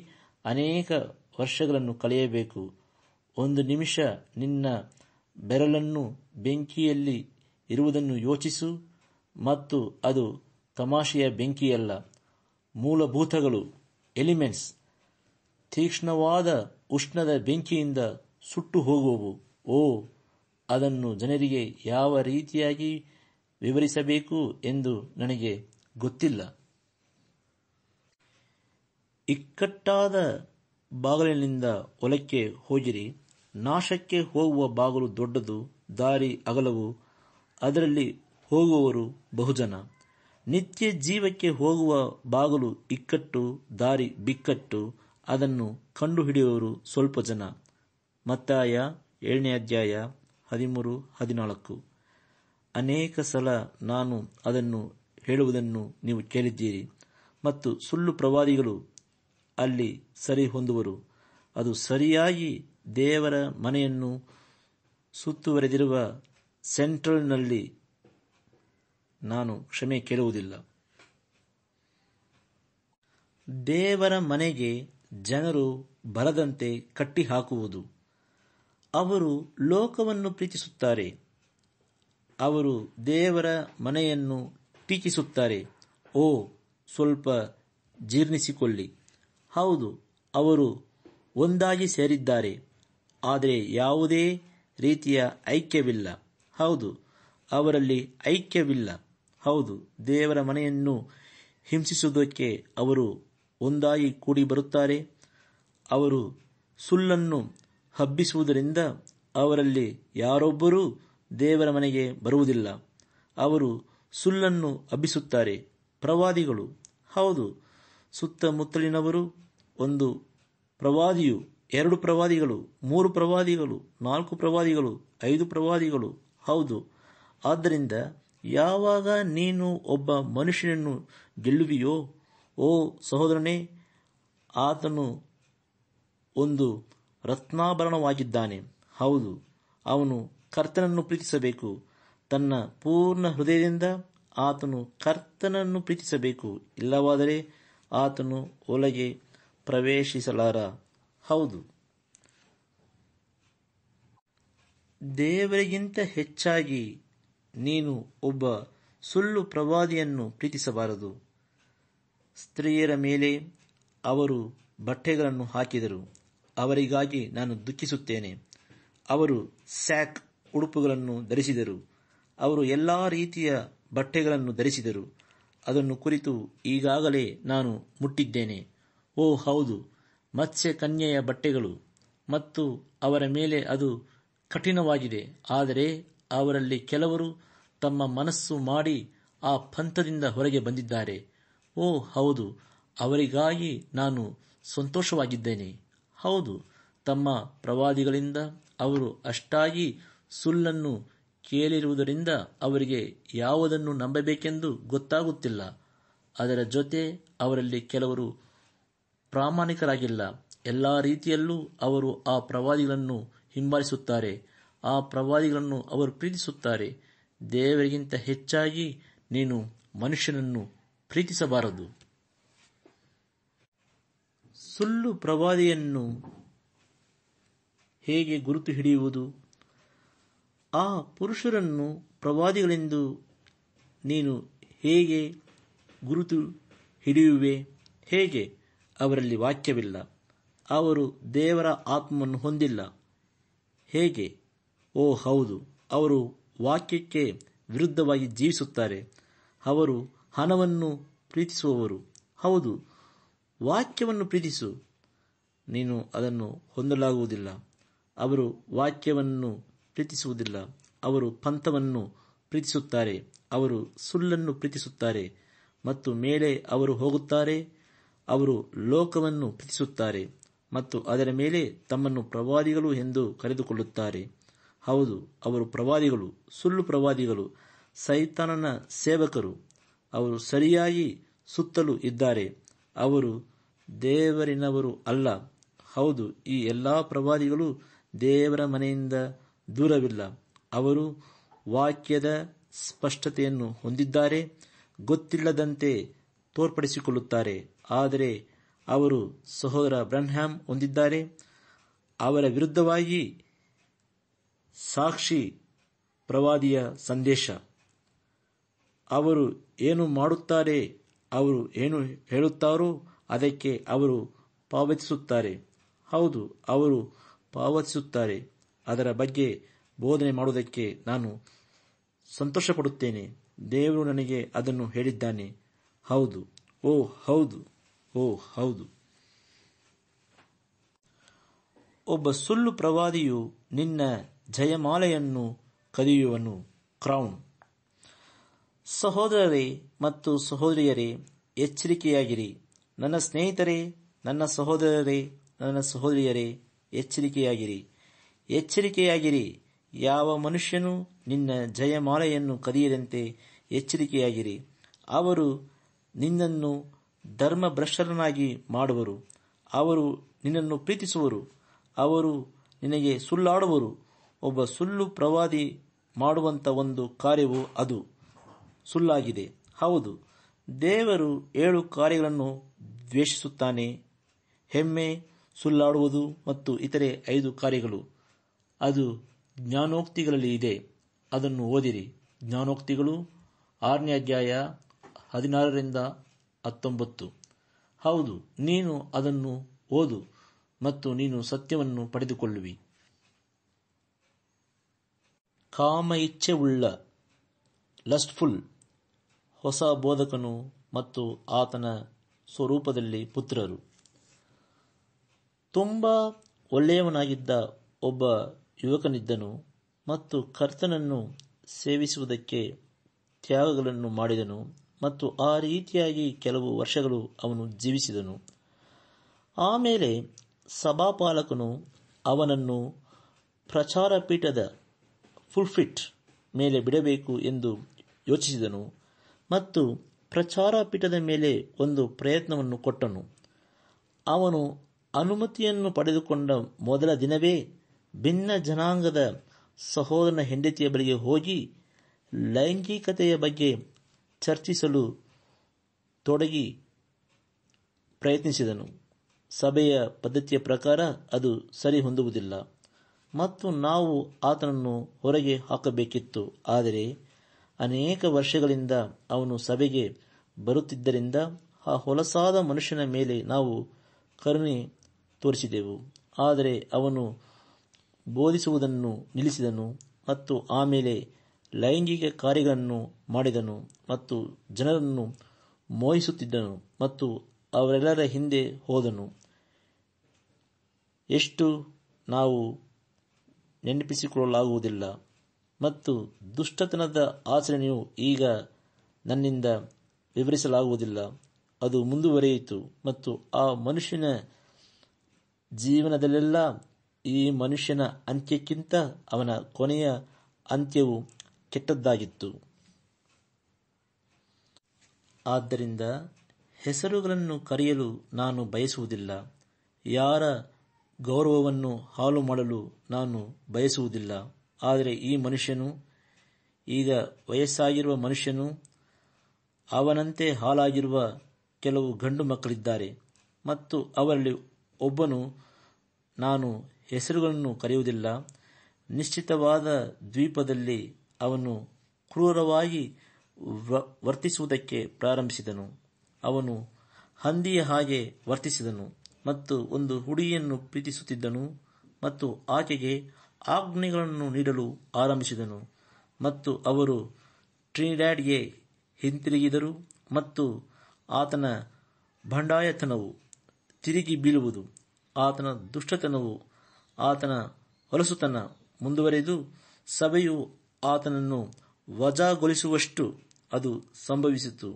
Speaker 1: ಅನೇಕ ವರ್ಷಗಳನ್ನು ಕಳೆಯಬೇಕು ಒಂದು ನಿಮಿಷ ನಿನ್ನ ಬೆರಳನ್ನು ಬೆಂಕಿಯಲ್ಲಿ ಇರುವುದನ್ನು ಯೋಚಿಸು ಮತ್ತು ಅದು ತಮಾಷೆಯ ಬೆಂಕಿಯಲ್ಲ ಮೂಲಭೂತಗಳು ಎಲಿಮೆಂಟ್ಸ್ ತೀಕ್ಷ್ಣವಾದ ಉಷ್ಣದ ಬೆಂಕಿಯಿಂದ ಸುಟ್ಟು ಹೋಗುವವು ಓ ಅದನ್ನು ಜನರಿಗೆ ಯಾವ ರೀತಿಯಾಗಿ ವಿವರಿಸಬೇಕು ಎಂದು ನನಗೆ ಗೊತ್ತಿಲ್ಲ ಇಕ್ಕಟ್ಟಾದ ಬಾಗಿಲಿನಿಂದ ಒಲಕ್ಕೆ ಹೋಗಿರಿ ನಾಶಕ್ಕೆ ಹೋಗುವ ಬಾಗಿಲು ದೊಡ್ಡದು ದಾರಿ ಅಗಲವು ಅದರಲ್ಲಿ ಹೋಗುವವರು ಬಹುಜನ ನಿತ್ಯ ಜೀವಕ್ಕೆ ಹೋಗುವ ಬಾಗಿಲು ಇಕ್ಕಟ್ಟು ದಾರಿ ಬಿಕ್ಕಟ್ಟು ಅದನ್ನು ಕಂಡುಹಿಡಿಯುವವರು ಸ್ವಲ್ಪ ಜನ ಮತ್ತಾಯ ಏಳನೇ ಅಧ್ಯಾಯ ಹದಿಮೂರು ಹದಿನಾಲ್ಕು ಅನೇಕ ಸಲ ನಾನು ಅದನ್ನು ಹೇಳುವುದನ್ನು ನೀವು ಕೇಳಿದ್ದೀರಿ ಮತ್ತು ಸುಳ್ಳು ಪ್ರವಾದಿಗಳು ಅಲ್ಲಿ ಸರಿ ಹೊಂದುವರು ಅದು ಸರಿಯಾಗಿ ದೇವರ ಮನೆಯನ್ನು ಸುತ್ತುವರೆದಿರುವ ಸೆಂಟ್ರಲ್ನಲ್ಲಿ ನಾನು ಕ್ಷಮೆ ಕೇಳುವುದಿಲ್ಲ ದೇವರ ಮನೆಗೆ ಜನರು ಬರದಂತೆ ಕಟ್ಟಿಹಾಕುವುದು ಅವರು ಲೋಕವನ್ನು ಪ್ರೀತಿಸುತ್ತಾರೆ ಅವರು ದೇವರ ಮನೆಯನ್ನು ಟೀಕಿಸುತ್ತಾರೆ ಓ ಸ್ವಲ್ಪ ಜೀರ್ಣಿಸಿಕೊಳ್ಳಿ ಹೌದು ಅವರು ಒಂದಾಗಿ ಸೇರಿದ್ದಾರೆ ಆದರೆ ಯಾವುದೇ ರೀತಿಯ ಐಕ್ಯವಿಲ್ಲ ಹೌದು ಅವರಲ್ಲಿ ಐಕ್ಯವಿಲ್ಲ ಹೌದು ದೇವರ ಮನೆಯನ್ನು ಹಿಂಸಿಸುವುದಕ್ಕೆ ಅವರು ಒಂದಾಗಿ ಕೂಡಿ ಬರುತ್ತಾರೆ ಅವರು ಸುಳ್ಳನ್ನು ಹಬ್ಬಿಸುವುದರಿಂದ ಅವರಲ್ಲಿ ಯಾರೊಬ್ಬರೂ ದೇವರ ಮನೆಗೆ ಬರುವುದಿಲ್ಲ ಅವರು ಸುಳ್ಳನ್ನು ಹಬ್ಬಿಸುತ್ತಾರೆ ಪ್ರವಾದಿಗಳು ಹೌದು ಸುತ್ತಮುತ್ತಲಿನವರು ಒಂದು ಪ್ರವಾದಿಯು ಎರಡು ಪ್ರವಾದಿಗಳು ಮೂರು ಪ್ರವಾದಿಗಳು ನಾಲ್ಕು ಪ್ರವಾದಿಗಳು ಐದು ಪ್ರವಾದಿಗಳು ಹೌದು ಆದ್ದರಿಂದ ಯಾವಾಗ ನೀನು ಒಬ್ಬ ಮನುಷ್ಯನನ್ನು ಗೆಲ್ಲುವಿಯೋ ಓ ಸಹೋದರನೇ ಆತನು ಒಂದು ರತ್ನಾಭರಣವಾಗಿದ್ದಾನೆ ಹೌದು ಅವನು ಕರ್ತನನ್ನು ಪ್ರೀತಿಸಬೇಕು ತನ್ನ ಪೂರ್ಣ ಹೃದಯದಿಂದ ಆತನು ಕರ್ತನನ್ನು ಪ್ರೀತಿಸಬೇಕು ಇಲ್ಲವಾದರೆ ಆತನು ಒಳಗೆ ಪ್ರವೇಶಿಸಲಾರ ಹೌದು ದೇವರಿಗಿಂತ ಹೆಚ್ಚಾಗಿ ನೀನು ಒಬ್ಬ ಸುಳ್ಳು ಪ್ರವಾದಿಯನ್ನು ಪ್ರೀತಿಸಬಾರದು ಸ್ತ್ರೀಯರ ಮೇಲೆ ಅವರು ಬಟ್ಟೆಗಳನ್ನು ಹಾಕಿದರು ಅವರಿಗಾಗಿ ನಾನು ದುಃಖಿಸುತ್ತೇನೆ ಅವರು ಸ್ಯಾಕ್ ಉಡುಪುಗಳನ್ನು ಧರಿಸಿದರು ಅವರು ಎಲ್ಲಾ ರೀತಿಯ ಬಟ್ಟೆಗಳನ್ನು ಧರಿಸಿದರು ಅದನ್ನು ಕುರಿತು ಈಗಾಗಲೇ ನಾನು ಮುಟ್ಟಿದ್ದೇನೆ ಓ ಹೌದು ಮತ್ಸ್ಯ ಕನ್ಯೆಯ ಬಟ್ಟೆಗಳು ಮತ್ತು ಅವರ ಮೇಲೆ ಅದು ಕಠಿಣವಾಗಿದೆ ಆದರೆ ಅವರಲ್ಲಿ ಕೆಲವರು ತಮ್ಮ ಮನಸ್ಸು ಮಾಡಿ ಆ ಪಂಥದಿಂದ ಹೊರಗೆ ಬಂದಿದ್ದಾರೆ ಓ ಹೌದು ಅವರಿಗಾಗಿ ನಾನು ಸಂತೋಷವಾಗಿದ್ದೇನೆ ಹೌದು ತಮ್ಮ ಪ್ರವಾದಿಗಳಿಂದ ಅವರು ಅಷ್ಟಾಗಿ ಸುಳ್ಳನ್ನು ಕೇಳಿರುವುದರಿಂದ ಅವರಿಗೆ ಯಾವುದನ್ನು ನಂಬಬೇಕೆಂದು ಗೊತ್ತಾಗುತ್ತಿಲ್ಲ ಅದರ ಜೊತೆ ಅವರಲ್ಲಿ ಕೆಲವರು ಪ್ರಾಮಾಣಿಕರಾಗಿಲ್ಲ ಎಲ್ಲ ರೀತಿಯಲ್ಲೂ ಅವರು ಆ ಪ್ರವಾದಿಗಳನ್ನು ಹಿಂಬಾಲಿಸುತ್ತಾರೆ ಆ ಪ್ರವಾದಿಗಳನ್ನು ಅವರು ಪ್ರೀತಿಸುತ್ತಾರೆ ದೇವರಿಗಿಂತ ಹೆಚ್ಚಾಗಿ ನೀನು ಮನುಷ್ಯನನ್ನು ಪ್ರೀತಿಸಬಾರದು ಸುಳ್ಳು ಪ್ರವಾದಿಯನ್ನು ಹೇಗೆ ಗುರುತು ಹಿಡಿಯುವುದು ಆ ಪುರುಷರನ್ನು ಪ್ರವಾದಿಗಳೆಂದು ನೀನು ಹೇಗೆ ಗುರುತು ಹಿಡಿಯುವೆ ಹೇಗೆ ಅವರಲ್ಲಿ ವಾಕ್ಯವಿಲ್ಲ ಅವರು ದೇವರ ಆತ್ಮವನ್ನು ಹೊಂದಿಲ್ಲ ಹೇಗೆ ಓ ಹೌದು ಅವರು ವಾಕ್ಯಕ್ಕೆ ವಿರುದ್ಧವಾಗಿ ಜೀವಿಸುತ್ತಾರೆ ಅವರು ಹಣವನ್ನು ಪ್ರೀತಿಸುವವರು ಹೌದು ವಾಕ್ಯವನ್ನು ಪ್ರೀತಿಸು ನೀನು ಅದನ್ನು ಹೊಂದಲಾಗುವುದಿಲ್ಲ ಅವರು ವಾಕ್ಯವನ್ನು ಪ್ರೀತಿಸುವುದಿಲ್ಲ ಅವರು ಪಂಥವನ್ನು ಪ್ರೀತಿಸುತ್ತಾರೆ ಅವರು ಸುಳ್ಳನ್ನು ಪ್ರೀತಿಸುತ್ತಾರೆ ಮತ್ತು ಮೇಲೆ ಅವರು ಹೋಗುತ್ತಾರೆ ಅವರು ಲೋಕವನ್ನು ಪ್ರೀತಿಸುತ್ತಾರೆ ಮತ್ತು ಅದರ ಮೇಲೆ ತಮ್ಮನ್ನು ಪ್ರವಾದಿಗಳು ಎಂದು ಕರೆದುಕೊಳ್ಳುತ್ತಾರೆ ಹೌದು ಅವರು ಪ್ರವಾದಿಗಳು ಸುಳ್ಳು ಪ್ರವಾದಿಗಳು ಸೈತಾನನ ಸೇವಕರು ಅವರು ಸರಿಯಾಗಿ ಸುತ್ತಲೂ ಇದ್ದಾರೆ ಅವರು ದೇವರಿನವರು ಅಲ್ಲ ಹೌದು ಈ ಎಲ್ಲ ಪ್ರವಾದಿಗಳು ದೇವರ ಮನೆಯಿಂದ ದೂರವಿಲ್ಲ ಅವರು ವಾಕ್ಯದ ಸ್ಪಷ್ಟತೆಯನ್ನು ಹೊಂದಿದ್ದಾರೆ ಗೊತ್ತಿಲ್ಲದಂತೆ ತೋರ್ಪಡಿಸಿಕೊಳ್ಳುತ್ತಾರೆ ಆದರೆ ಅವರು ಸಹೋದರ ಬ್ರಹ್ಮ್ಯಾಮ್ ಹೊಂದಿದ್ದಾರೆ ಅವರ ವಿರುದ್ಧವಾಗಿ ಸಾಕ್ಷಿ ಪ್ರವಾದಿಯ ಸಂದೇಶ ಅವರು ಏನು ಮಾಡುತ್ತಾರೆ ಅವರು ಏನು ಹೇಳುತ್ತಾರೋ ಅದಕ್ಕೆ ಅವರು ಪಾವತಿಸುತ್ತಾರೆ ಹೌದು ಅವರು ಪಾವತಿಸುತ್ತಾರೆ ಅದರ ಬಗ್ಗೆ ಬೋಧನೆ ಮಾಡುವುದಕ್ಕೆ ನಾನು ಸಂತೋಷಪಡುತ್ತೇನೆ ದೇವರು ನನಗೆ ಅದನ್ನು ಹೇಳಿದ್ದಾನೆ ಹೌದು ಓ ಹೌದು ಓ ಹೌದು ಒಬ್ಬ ಸುಳ್ಳು ಪ್ರವಾದಿಯು ನಿನ್ನ ಜಯಮಾಲೆಯನ್ನು ಕದಿಯುವನು ಕ್ರೌನ್ ಸಹೋದರರೇ ಮತ್ತು ಸಹೋದರಿಯರೇ ಎಚ್ಚರಿಕೆಯಾಗಿರಿ ನನ್ನ ಸ್ನೇಹಿತರೇ ನನ್ನ ಸಹೋದರರೇ ನನ್ನ ಸಹೋದರಿಯರೇ ಎಚ್ಚರಿಕೆಯಾಗಿರಿ ಎಚ್ಚರಿಕೆಯಾಗಿರಿ ಯಾವ ಮನುಷ್ಯನೂ ನಿನ್ನ ಜಯಮಾಲೆಯನ್ನು ಕದಿಯದಂತೆ ಎಚ್ಚರಿಕೆಯಾಗಿರಿ ಅವರು ನಿನ್ನನ್ನು ಧರ್ಮಭ್ರಷ್ಟರನ್ನಾಗಿ ಮಾಡುವರು ಅವರು ನಿನ್ನನ್ನು ಪ್ರೀತಿಸುವರು ಅವರು ನಿನಗೆ ಸುಳ್ಳಾಡುವರು ಒಬ್ಬ ಸುಳ್ಳು ಪ್ರವಾದಿ ಮಾಡುವಂತ ಒಂದು ಕಾರ್ಯವು ಅದು ಸುಳ್ಳಾಗಿದೆ ಹೌದು ದೇವರು ಏಳು ಕಾರ್ಯಗಳನ್ನು ದ್ವೇಷಿಸುತ್ತಾನೆ ಹೆಮ್ಮೆ ಸುಳ್ಳಾಡುವುದು ಮತ್ತು ಇತರೆ ಐದು ಕಾರ್ಯಗಳು ಅದು ಜ್ಞಾನೋಕ್ತಿಗಳಲ್ಲಿ ಇದೆ ಅದನ್ನು ಓದಿರಿ ಜ್ಞಾನೋಕ್ತಿಗಳು ಆರನೇ ಅಧ್ಯಾಯ ಹದಿನಾರರಿಂದ ಹತ್ತೊಂಬತ್ತು ಹೌದು ನೀನು ಅದನ್ನು ಓದು ಮತ್ತು ನೀನು ಸತ್ಯವನ್ನು ಪಡೆದುಕೊಳ್ಳುವಿ ಕಾಮ ಇಚ್ಛೆ ಉಳ್ಳ ಲಸ್ಟ್ಫುಲ್ ಹೊಸ ಬೋಧಕನು ಮತ್ತು ಆತನ ಸ್ವರೂಪದಲ್ಲಿ ಪುತ್ರರು ತುಂಬ ಒಳ್ಳೆಯವನಾಗಿದ್ದ ಒಬ್ಬ ಯುವಕನಿದ್ದನು ಮತ್ತು ಕರ್ತನನ್ನು ಸೇವಿಸುವುದಕ್ಕೆ ತ್ಯಾಗಗಳನ್ನು ಮಾಡಿದನು ಮತ್ತು ಆ ರೀತಿಯಾಗಿ ಕೆಲವು ವರ್ಷಗಳು ಅವನು ಜೀವಿಸಿದನು ಆಮೇಲೆ ಸಭಾಪಾಲಕನು ಅವನನ್ನು ಪ್ರಚಾರ ಪೀಠದ ಫುಲ್ಫಿಟ್ ಮೇಲೆ ಬಿಡಬೇಕು ಎಂದು ಯೋಚಿಸಿದನು ಮತ್ತು ಪ್ರಚಾರ ಪೀಠದ ಮೇಲೆ ಒಂದು ಪ್ರಯತ್ನವನ್ನು ಕೊಟ್ಟನು ಅವನು ಅನುಮತಿಯನ್ನು ಪಡೆದುಕೊಂಡ ಮೊದಲ ದಿನವೇ ಭಿನ್ನ ಜನಾಂಗದ ಸಹೋದರನ ಹೆಂಡತಿಯ ಬಳಿಗೆ ಹೋಗಿ ಲೈಂಗಿಕತೆಯ ಬಗ್ಗೆ ಚರ್ಚಿಸಲು ತೊಡಗಿ ಪ್ರಯತ್ನಿಸಿದನು ಸಭೆಯ ಪದ್ಧತಿಯ ಪ್ರಕಾರ ಅದು ಸರಿ ಹೊಂದುವುದಿಲ್ಲ ಮತ್ತು ನಾವು ಆತನನ್ನು ಹೊರಗೆ ಹಾಕಬೇಕಿತ್ತು ಆದರೆ ಅನೇಕ ವರ್ಷಗಳಿಂದ ಅವನು ಸಭೆಗೆ ಬರುತ್ತಿದ್ದರಿಂದ ಆ ಹೊಲಸಾದ ಮನುಷ್ಯನ ಮೇಲೆ ನಾವು ಕರುಣೆ ತೋರಿಸಿದೆವು ಆದರೆ ಅವನು ಬೋಧಿಸುವುದನ್ನು ನಿಲ್ಲಿಸಿದನು ಮತ್ತು ಆಮೇಲೆ ಲೈಂಗಿಕ ಕಾರ್ಯಗಳನ್ನು ಮಾಡಿದನು ಮತ್ತು ಜನರನ್ನು ಮೋಹಿಸುತ್ತಿದ್ದನು ಮತ್ತು ಅವರೆಲ್ಲರ ಹಿಂದೆ ಹೋದನು ಎಷ್ಟು ನಾವು ನೆನಪಿಸಿಕೊಳ್ಳಲಾಗುವುದಿಲ್ಲ ಮತ್ತು ದುಷ್ಟತನದ ಆಚರಣೆಯು ಈಗ ನನ್ನಿಂದ ವಿವರಿಸಲಾಗುವುದಿಲ್ಲ ಅದು ಮುಂದುವರಿಯಿತು ಮತ್ತು ಆ ಮನುಷ್ಯನ ಜೀವನದಲ್ಲೆಲ್ಲ ಈ ಮನುಷ್ಯನ ಅಂತ್ಯಕ್ಕಿಂತ ಅವನ ಕೊನೆಯ ಅಂತ್ಯವು ಕೆಟ್ಟದ್ದಾಗಿತ್ತು ಆದ್ದರಿಂದ ಹೆಸರುಗಳನ್ನು ಕರೆಯಲು ನಾನು ಬಯಸುವುದಿಲ್ಲ ಯಾರ ಗೌರವವನ್ನು ಹಾಳು ಮಾಡಲು ನಾನು ಬಯಸುವುದಿಲ್ಲ ಆದರೆ ಈ ಮನುಷ್ಯನು ಈಗ ವಯಸ್ಸಾಗಿರುವ ಮನುಷ್ಯನು ಅವನಂತೆ ಹಾಳಾಗಿರುವ ಕೆಲವು ಗಂಡು ಮಕ್ಕಳಿದ್ದಾರೆ ಮತ್ತು ಅವರಲ್ಲಿ ಒಬ್ಬನು ನಾನು ಹೆಸರುಗಳನ್ನು ಕರೆಯುವುದಿಲ್ಲ ನಿಶ್ಚಿತವಾದ ದ್ವೀಪದಲ್ಲಿ ಅವನು ಕ್ರೂರವಾಗಿ ವರ್ತಿಸುವುದಕ್ಕೆ ಪ್ರಾರಂಭಿಸಿದನು ಅವನು ಹಂದಿಯ ಹಾಗೆ ವರ್ತಿಸಿದನು ಮತ್ತು ಒಂದು ಹುಡಿಯನ್ನು ಪ್ರೀತಿಸುತ್ತಿದ್ದನು ಮತ್ತು ಆಕೆಗೆ ಆಜ್ಞೆಗಳನ್ನು ನೀಡಲು ಆರಂಭಿಸಿದನು ಮತ್ತು ಅವರು ಟ್ರಿನಿಡ್ಯಾಡ್ಗೆ ಹಿಂತಿರುಗಿದರು ಮತ್ತು ಆತನ ಬಂಡಾಯತನವು ತಿರುಗಿ ಬೀಳುವುದು ಆತನ ದುಷ್ಟತನವು ಆತನ ಹೊಲಸುತನ ಮುಂದುವರೆದು ಸಭೆಯು ಆತನನ್ನು ವಜಾಗೊಳಿಸುವಷ್ಟು ಅದು ಸಂಭವಿಸಿತು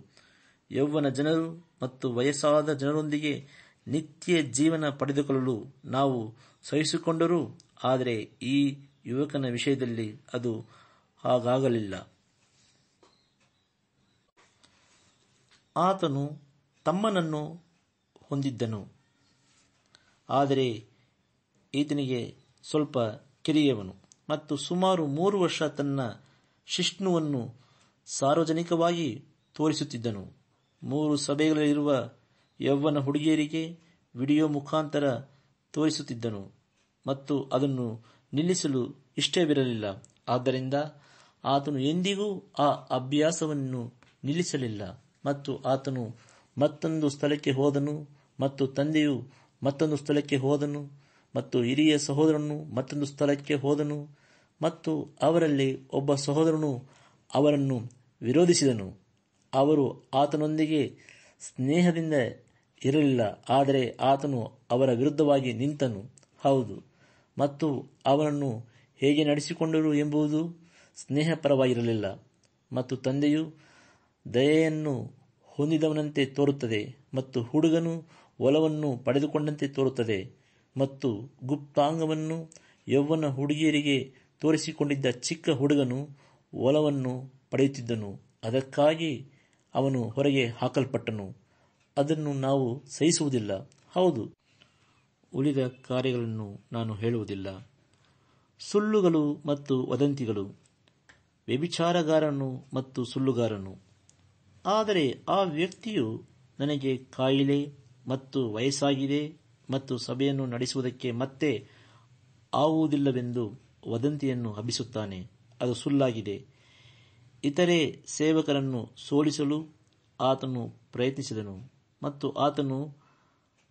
Speaker 1: ಯೌವನ ಜನರು ಮತ್ತು ವಯಸ್ಸಾದ ಜನರೊಂದಿಗೆ ನಿತ್ಯ ಜೀವನ ಪಡೆದುಕೊಳ್ಳಲು ನಾವು ಸಹಿಸಿಕೊಂಡರು ಆದರೆ ಈ ಯುವಕನ ವಿಷಯದಲ್ಲಿ ಅದು ಹಾಗಾಗಲಿಲ್ಲ ಆತನು ತಮ್ಮನನ್ನು ಹೊಂದಿದ್ದನು ಆದರೆ ಈತನಿಗೆ ಸ್ವಲ್ಪ ಕಿರಿಯವನು ಮತ್ತು ಸುಮಾರು ಮೂರು ವರ್ಷ ತನ್ನ ಶಿಷ್ಣುವನ್ನು ಸಾರ್ವಜನಿಕವಾಗಿ ತೋರಿಸುತ್ತಿದ್ದನು ಮೂರು ಸಭೆಗಳಲ್ಲಿರುವ ಯೌವನ ಹುಡುಗಿಯರಿಗೆ ವಿಡಿಯೋ ಮುಖಾಂತರ ತೋರಿಸುತ್ತಿದ್ದನು ಮತ್ತು ಅದನ್ನು ನಿಲ್ಲಿಸಲು ಇಷ್ಟವಿರಲಿಲ್ಲ ಆದ್ದರಿಂದ ಆತನು ಎಂದಿಗೂ ಆ ಅಭ್ಯಾಸವನ್ನು ನಿಲ್ಲಿಸಲಿಲ್ಲ ಮತ್ತು ಆತನು ಮತ್ತೊಂದು ಸ್ಥಳಕ್ಕೆ ಹೋದನು ಮತ್ತು ತಂದೆಯು ಮತ್ತೊಂದು ಸ್ಥಳಕ್ಕೆ ಹೋದನು ಮತ್ತು ಹಿರಿಯ ಸಹೋದರನು ಮತ್ತೊಂದು ಸ್ಥಳಕ್ಕೆ ಹೋದನು ಮತ್ತು ಅವರಲ್ಲಿ ಒಬ್ಬ ಸಹೋದರನು ಅವರನ್ನು ವಿರೋಧಿಸಿದನು ಅವರು ಆತನೊಂದಿಗೆ ಸ್ನೇಹದಿಂದ ಇರಲಿಲ್ಲ ಆದರೆ ಆತನು ಅವರ ವಿರುದ್ಧವಾಗಿ ನಿಂತನು ಹೌದು ಮತ್ತು ಅವನನ್ನು ಹೇಗೆ ನಡೆಸಿಕೊಂಡರು ಎಂಬುದು ಸ್ನೇಹಪರವಾಗಿರಲಿಲ್ಲ ಮತ್ತು ತಂದೆಯು ದಯೆಯನ್ನು ಹೊಂದಿದವನಂತೆ ತೋರುತ್ತದೆ ಮತ್ತು ಹುಡುಗನು ಒಲವನ್ನು ಪಡೆದುಕೊಂಡಂತೆ ತೋರುತ್ತದೆ ಮತ್ತು ಗುಪ್ತಾಂಗವನ್ನು ಯೌವನ ಹುಡುಗಿಯರಿಗೆ ತೋರಿಸಿಕೊಂಡಿದ್ದ ಚಿಕ್ಕ ಹುಡುಗನು ಒಲವನ್ನು ಪಡೆಯುತ್ತಿದ್ದನು ಅದಕ್ಕಾಗಿ ಅವನು ಹೊರಗೆ ಹಾಕಲ್ಪಟ್ಟನು ಅದನ್ನು ನಾವು ಸಹಿಸುವುದಿಲ್ಲ ಹೌದು ಉಳಿದ ಕಾರ್ಯಗಳನ್ನು ನಾನು ಹೇಳುವುದಿಲ್ಲ ಸುಳ್ಳುಗಳು ಮತ್ತು ವದಂತಿಗಳು ವ್ಯಭಿಚಾರಗಾರನು ಮತ್ತು ಸುಳ್ಳುಗಾರನು ಆದರೆ ಆ ವ್ಯಕ್ತಿಯು ನನಗೆ ಕಾಯಿಲೆ ಮತ್ತು ವಯಸ್ಸಾಗಿದೆ ಮತ್ತು ಸಭೆಯನ್ನು ನಡೆಸುವುದಕ್ಕೆ ಮತ್ತೆ ಆಗುವುದಿಲ್ಲವೆಂದು ವದಂತಿಯನ್ನು ಹಬ್ಬಿಸುತ್ತಾನೆ ಅದು ಸುಳ್ಳಾಗಿದೆ ಇತರೆ ಸೇವಕರನ್ನು ಸೋಲಿಸಲು ಆತನು ಪ್ರಯತ್ನಿಸಿದನು ಮತ್ತು ಆತನು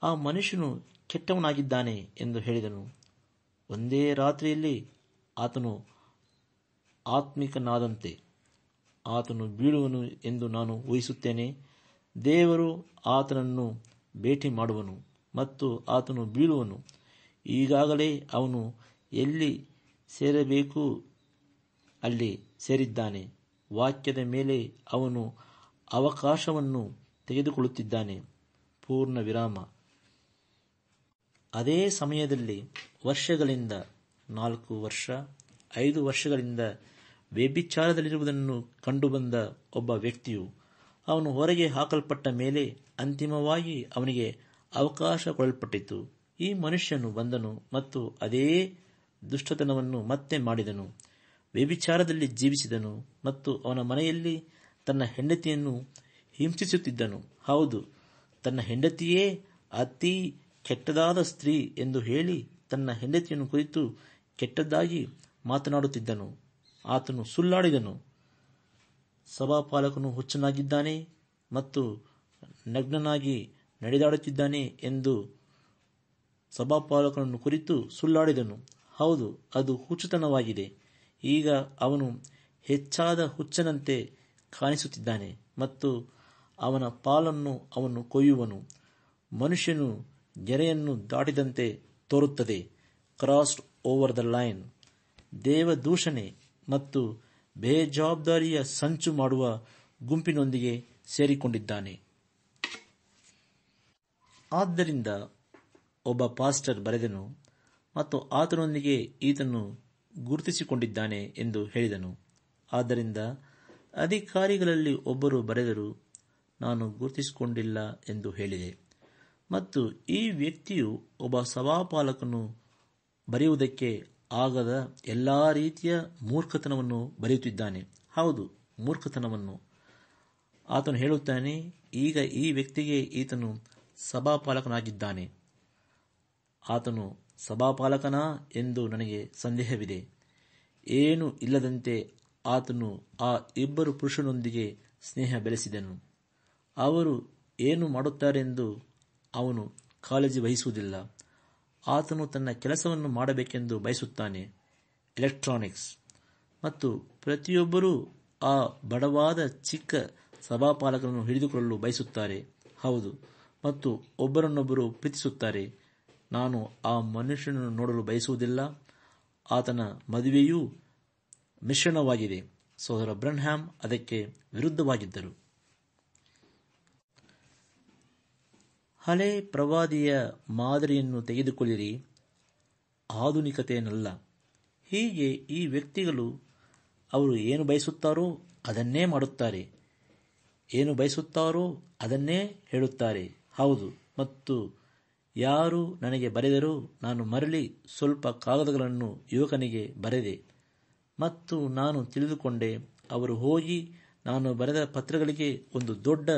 Speaker 1: ಆ ಮನುಷ್ಯನು ಕೆಟ್ಟವನಾಗಿದ್ದಾನೆ ಎಂದು ಹೇಳಿದನು ಒಂದೇ ರಾತ್ರಿಯಲ್ಲಿ ಆತನು ಆತ್ಮಿಕನಾದಂತೆ ಆತನು ಬೀಳುವನು ಎಂದು ನಾನು ಊಹಿಸುತ್ತೇನೆ ದೇವರು ಆತನನ್ನು ಭೇಟಿ ಮಾಡುವನು ಮತ್ತು ಆತನು ಬೀಳುವನು ಈಗಾಗಲೇ ಅವನು ಎಲ್ಲಿ ಸೇರಬೇಕು ಅಲ್ಲಿ ಸೇರಿದ್ದಾನೆ ವಾಕ್ಯದ ಮೇಲೆ ಅವನು ಅವಕಾಶವನ್ನು ತೆಗೆದುಕೊಳ್ಳುತ್ತಿದ್ದಾನೆ ಪೂರ್ಣ ವಿರಾಮ ಅದೇ ಸಮಯದಲ್ಲಿ ವರ್ಷಗಳಿಂದ ನಾಲ್ಕು ವರ್ಷ ಐದು ವರ್ಷಗಳಿಂದ ವ್ಯಭಿಚಾರದಲ್ಲಿರುವುದನ್ನು ಕಂಡುಬಂದ ಒಬ್ಬ ವ್ಯಕ್ತಿಯು ಅವನು ಹೊರಗೆ ಹಾಕಲ್ಪಟ್ಟ ಮೇಲೆ ಅಂತಿಮವಾಗಿ ಅವನಿಗೆ ಅವಕಾಶ ಕೊಡಲ್ಪಟ್ಟಿತು ಈ ಮನುಷ್ಯನು ಬಂದನು ಮತ್ತು ಅದೇ ದುಷ್ಟತನವನ್ನು ಮತ್ತೆ ಮಾಡಿದನು ವ್ಯಭಿಚಾರದಲ್ಲಿ ಜೀವಿಸಿದನು ಮತ್ತು ಅವನ ಮನೆಯಲ್ಲಿ ತನ್ನ ಹೆಂಡತಿಯನ್ನು ಹಿಂಸಿಸುತ್ತಿದ್ದನು ಹೌದು ತನ್ನ ಹೆಂಡತಿಯೇ ಅತಿ ಕೆಟ್ಟದಾದ ಸ್ತ್ರೀ ಎಂದು ಹೇಳಿ ತನ್ನ ಹೆಂಡತಿಯನ್ನು ಕುರಿತು ಕೆಟ್ಟದ್ದಾಗಿ ಮಾತನಾಡುತ್ತಿದ್ದನು ಆತನು ಸುಳ್ಳಾಡಿದನು ಸಭಾಪಾಲಕನು ಹುಚ್ಚನಾಗಿದ್ದಾನೆ ಮತ್ತು ನಗ್ನನಾಗಿ ನಡೆದಾಡುತ್ತಿದ್ದಾನೆ ಎಂದು ಸಭಾಪಾಲಕನನ್ನು ಕುರಿತು ಸುಳ್ಳಾಡಿದನು ಹೌದು ಅದು ಹುಚ್ಚುತನವಾಗಿದೆ ಈಗ ಅವನು ಹೆಚ್ಚಾದ ಹುಚ್ಚನಂತೆ ಕಾಣಿಸುತ್ತಿದ್ದಾನೆ ಮತ್ತು ಅವನ ಪಾಲನ್ನು ಅವನು ಕೊಯ್ಯುವನು ಮನುಷ್ಯನು ನೆರೆಯನ್ನು ದಾಟಿದಂತೆ ತೋರುತ್ತದೆ ಕ್ರಾಸ್ಡ್ ಓವರ್ ದ ಲೈನ್ ದೇವದೂಷಣೆ ಮತ್ತು ಬೇಜವಾಬ್ದಾರಿಯ ಸಂಚು ಮಾಡುವ ಗುಂಪಿನೊಂದಿಗೆ ಸೇರಿಕೊಂಡಿದ್ದಾನೆ ಆದ್ದರಿಂದ ಒಬ್ಬ ಪಾಸ್ಟರ್ ಬರೆದನು ಮತ್ತು ಆತನೊಂದಿಗೆ ಈತನು ಗುರುತಿಸಿಕೊಂಡಿದ್ದಾನೆ ಎಂದು ಹೇಳಿದನು ಆದ್ದರಿಂದ ಅಧಿಕಾರಿಗಳಲ್ಲಿ ಒಬ್ಬರು ಬರೆದರು ನಾನು ಗುರುತಿಸಿಕೊಂಡಿಲ್ಲ ಎಂದು ಹೇಳಿದೆ ಮತ್ತು ಈ ವ್ಯಕ್ತಿಯು ಒಬ್ಬ ಸಭಾಪಾಲಕನು ಬರೆಯುವುದಕ್ಕೆ ಆಗದ ಎಲ್ಲ ರೀತಿಯ ಮೂರ್ಖತನವನ್ನು ಬರೆಯುತ್ತಿದ್ದಾನೆ ಹೌದು ಮೂರ್ಖತನವನ್ನು ಆತನು ಹೇಳುತ್ತಾನೆ ಈಗ ಈ ವ್ಯಕ್ತಿಗೆ ಈತನು ಸಭಾಪಾಲಕನಾಗಿದ್ದಾನೆ ಆತನು ಸಭಾಪಾಲಕನಾ ಎಂದು ನನಗೆ ಸಂದೇಹವಿದೆ ಏನು ಇಲ್ಲದಂತೆ ಆತನು ಆ ಇಬ್ಬರು ಪುರುಷನೊಂದಿಗೆ ಸ್ನೇಹ ಬೆಳೆಸಿದನು ಅವರು ಏನು ಮಾಡುತ್ತಾರೆಂದು ಅವನು ಕಾಳಜಿ ವಹಿಸುವುದಿಲ್ಲ ಆತನು ತನ್ನ ಕೆಲಸವನ್ನು ಮಾಡಬೇಕೆಂದು ಬಯಸುತ್ತಾನೆ ಎಲೆಕ್ಟ್ರಾನಿಕ್ಸ್ ಮತ್ತು ಪ್ರತಿಯೊಬ್ಬರೂ ಆ ಬಡವಾದ ಚಿಕ್ಕ ಸಭಾಪಾಲಕರನ್ನು ಹಿಡಿದುಕೊಳ್ಳಲು ಬಯಸುತ್ತಾರೆ ಹೌದು ಮತ್ತು ಒಬ್ಬರನ್ನೊಬ್ಬರು ಪ್ರೀತಿಸುತ್ತಾರೆ ನಾನು ಆ ಮನುಷ್ಯನನ್ನು ನೋಡಲು ಬಯಸುವುದಿಲ್ಲ ಆತನ ಮದುವೆಯೂ ಮಿಶ್ರಣವಾಗಿದೆ ಸೋದರ ಬ್ರನ್ಹ್ಯಾಮ್ ಅದಕ್ಕೆ ವಿರುದ್ಧವಾಗಿದ್ದರು ಹಳೆ ಪ್ರವಾದಿಯ ಮಾದರಿಯನ್ನು ತೆಗೆದುಕೊಳ್ಳಿರಿ ಆಧುನಿಕತೆಯನ್ನಲ್ಲ ಹೀಗೆ ಈ ವ್ಯಕ್ತಿಗಳು ಅವರು ಏನು ಬಯಸುತ್ತಾರೋ ಅದನ್ನೇ ಮಾಡುತ್ತಾರೆ ಏನು ಬಯಸುತ್ತಾರೋ ಅದನ್ನೇ ಹೇಳುತ್ತಾರೆ ಹೌದು ಮತ್ತು ಯಾರು ನನಗೆ ಬರೆದರೂ ನಾನು ಮರಳಿ ಸ್ವಲ್ಪ ಕಾಗದಗಳನ್ನು ಯುವಕನಿಗೆ ಬರೆದೆ ಮತ್ತು ನಾನು ತಿಳಿದುಕೊಂಡೆ ಅವರು ಹೋಗಿ ನಾನು ಬರೆದ ಪತ್ರಗಳಿಗೆ ಒಂದು ದೊಡ್ಡ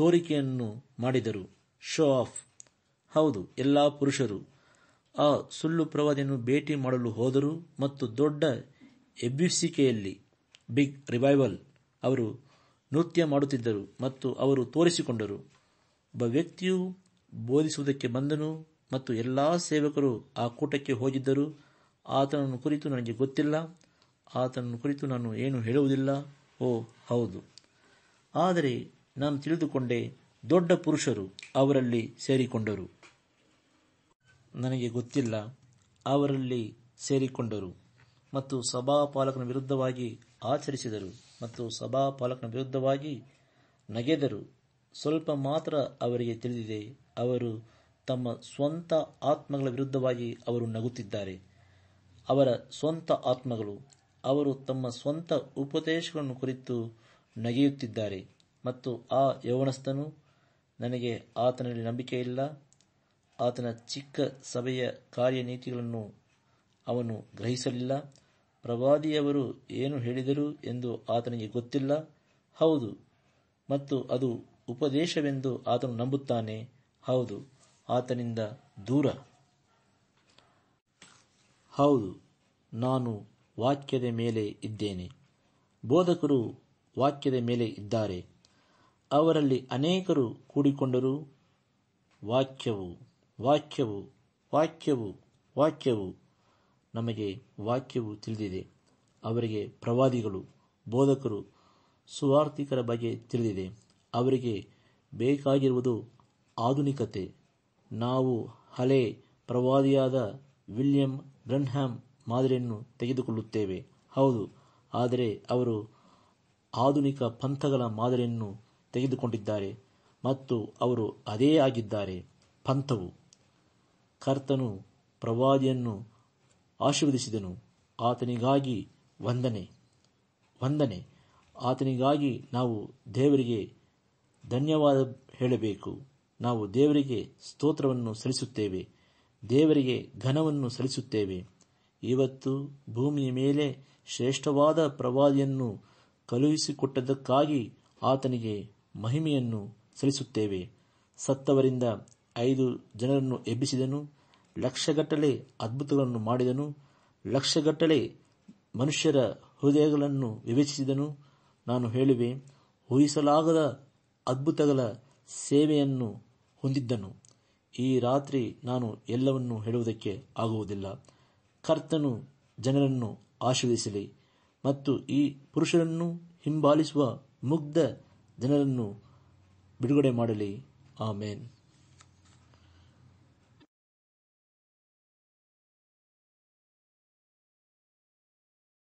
Speaker 1: ತೋರಿಕೆಯನ್ನು ಮಾಡಿದರು ಶೋ ಆಫ್ ಹೌದು ಎಲ್ಲಾ ಪುರುಷರು ಆ ಸುಳ್ಳು ಪ್ರವಾದಿಯನ್ನು ಭೇಟಿ ಮಾಡಲು ಹೋದರು ಮತ್ತು ದೊಡ್ಡ ಎಬ್ಬಿಸಿಕೆಯಲ್ಲಿ ಬಿಗ್ ರಿವೈವಲ್ ಅವರು ನೃತ್ಯ ಮಾಡುತ್ತಿದ್ದರು ಮತ್ತು ಅವರು ತೋರಿಸಿಕೊಂಡರು ಒಬ್ಬ ವ್ಯಕ್ತಿಯು ಬೋಧಿಸುವುದಕ್ಕೆ ಬಂದನು ಮತ್ತು ಎಲ್ಲಾ ಸೇವಕರು ಆ ಕೂಟಕ್ಕೆ ಹೋಗಿದ್ದರು ಆತನನ್ನು ಕುರಿತು ನನಗೆ ಗೊತ್ತಿಲ್ಲ ಆತನನ್ನು ಕುರಿತು ನಾನು ಏನು ಹೇಳುವುದಿಲ್ಲ ಓ ಹೌದು ಆದರೆ ನಾನು ತಿಳಿದುಕೊಂಡೆ ದೊಡ್ಡ ಪುರುಷರು ಅವರಲ್ಲಿ ಸೇರಿಕೊಂಡರು ನನಗೆ ಗೊತ್ತಿಲ್ಲ ಅವರಲ್ಲಿ ಸೇರಿಕೊಂಡರು ಮತ್ತು ಸಭಾಪಾಲಕನ ವಿರುದ್ಧವಾಗಿ ಆಚರಿಸಿದರು ಮತ್ತು ಸಭಾಪಾಲಕನ ವಿರುದ್ಧವಾಗಿ ನಗೆದರು ಸ್ವಲ್ಪ ಮಾತ್ರ ಅವರಿಗೆ ತಿಳಿದಿದೆ ಅವರು ತಮ್ಮ ಸ್ವಂತ ಆತ್ಮಗಳ ವಿರುದ್ಧವಾಗಿ ಅವರು ನಗುತ್ತಿದ್ದಾರೆ ಅವರ ಸ್ವಂತ ಆತ್ಮಗಳು ಅವರು ತಮ್ಮ ಸ್ವಂತ ಉಪದೇಶಗಳನ್ನು ಕುರಿತು ನಗೆಯುತ್ತಿದ್ದಾರೆ ಮತ್ತು ಆ ಯೌವನಸ್ಥನು ನನಗೆ ಆತನಲ್ಲಿ ನಂಬಿಕೆ ಇಲ್ಲ ಆತನ ಚಿಕ್ಕ ಸಭೆಯ ಕಾರ್ಯನೀತಿಗಳನ್ನು ಅವನು ಗ್ರಹಿಸಲಿಲ್ಲ ಪ್ರವಾದಿಯವರು ಏನು ಹೇಳಿದರು ಎಂದು ಆತನಿಗೆ ಗೊತ್ತಿಲ್ಲ ಹೌದು ಮತ್ತು ಅದು ಉಪದೇಶವೆಂದು ಆತನು ನಂಬುತ್ತಾನೆ ಹೌದು ಆತನಿಂದ ದೂರ ಹೌದು ನಾನು ವಾಕ್ಯದ ಮೇಲೆ ಇದ್ದೇನೆ ಬೋಧಕರು ವಾಕ್ಯದ ಮೇಲೆ ಇದ್ದಾರೆ ಅವರಲ್ಲಿ ಅನೇಕರು ಕೂಡಿಕೊಂಡರು ವಾಕ್ಯವು ವಾಕ್ಯವು ವಾಕ್ಯವು ವಾಕ್ಯವು ನಮಗೆ ವಾಕ್ಯವು ತಿಳಿದಿದೆ ಅವರಿಗೆ ಪ್ರವಾದಿಗಳು ಬೋಧಕರು ಸುವಾರ್ಥಿಕರ ಬಗ್ಗೆ ತಿಳಿದಿದೆ ಅವರಿಗೆ ಬೇಕಾಗಿರುವುದು ಆಧುನಿಕತೆ ನಾವು ಹಳೆ ಪ್ರವಾದಿಯಾದ ವಿಲಿಯಂ ಬ್ರನ್ಹ್ಯಾಮ್ ಮಾದರಿಯನ್ನು ತೆಗೆದುಕೊಳ್ಳುತ್ತೇವೆ ಹೌದು ಆದರೆ ಅವರು ಆಧುನಿಕ ಪಂಥಗಳ ಮಾದರಿಯನ್ನು ತೆಗೆದುಕೊಂಡಿದ್ದಾರೆ ಮತ್ತು ಅವರು ಅದೇ ಆಗಿದ್ದಾರೆ ಪಂಥವು ಕರ್ತನು ಪ್ರವಾದಿಯನ್ನು ಆಶೀರ್ವದಿಸಿದನು ಆತನಿಗಾಗಿ ವಂದನೆ ವಂದನೆ ಆತನಿಗಾಗಿ ನಾವು ದೇವರಿಗೆ ಧನ್ಯವಾದ ಹೇಳಬೇಕು ನಾವು ದೇವರಿಗೆ ಸ್ತೋತ್ರವನ್ನು ಸಲ್ಲಿಸುತ್ತೇವೆ ದೇವರಿಗೆ ಘನವನ್ನು ಸಲ್ಲಿಸುತ್ತೇವೆ ಇವತ್ತು ಭೂಮಿಯ ಮೇಲೆ ಶ್ರೇಷ್ಠವಾದ ಪ್ರವಾದಿಯನ್ನು ಕಳುಹಿಸಿಕೊಟ್ಟದಕ್ಕಾಗಿ ಆತನಿಗೆ ಮಹಿಮೆಯನ್ನು ಸಲ್ಲಿಸುತ್ತೇವೆ ಸತ್ತವರಿಂದ ಐದು ಜನರನ್ನು ಎಬ್ಬಿಸಿದನು ಲಕ್ಷಗಟ್ಟಲೆ ಅದ್ಭುತಗಳನ್ನು ಮಾಡಿದನು ಲಕ್ಷಗಟ್ಟಲೆ ಮನುಷ್ಯರ ಹೃದಯಗಳನ್ನು ವಿವೇಚಿಸಿದನು ನಾನು ಹೇಳುವೆ ಊಹಿಸಲಾಗದ ಅದ್ಭುತಗಳ ಸೇವೆಯನ್ನು ಹೊಂದಿದ್ದನು ಈ ರಾತ್ರಿ ನಾನು ಎಲ್ಲವನ್ನೂ ಹೇಳುವುದಕ್ಕೆ ಆಗುವುದಿಲ್ಲ ಕರ್ತನು ಜನರನ್ನು ಆಶೀರ್ವದಿಸಲಿ ಮತ್ತು ಈ ಪುರುಷರನ್ನು ಹಿಂಬಾಲಿಸುವ ಮುಗ್ಧ ಜನರನ್ನು ಬಿಡುಗಡೆ ಮಾಡಲಿ ಆಮೇನ್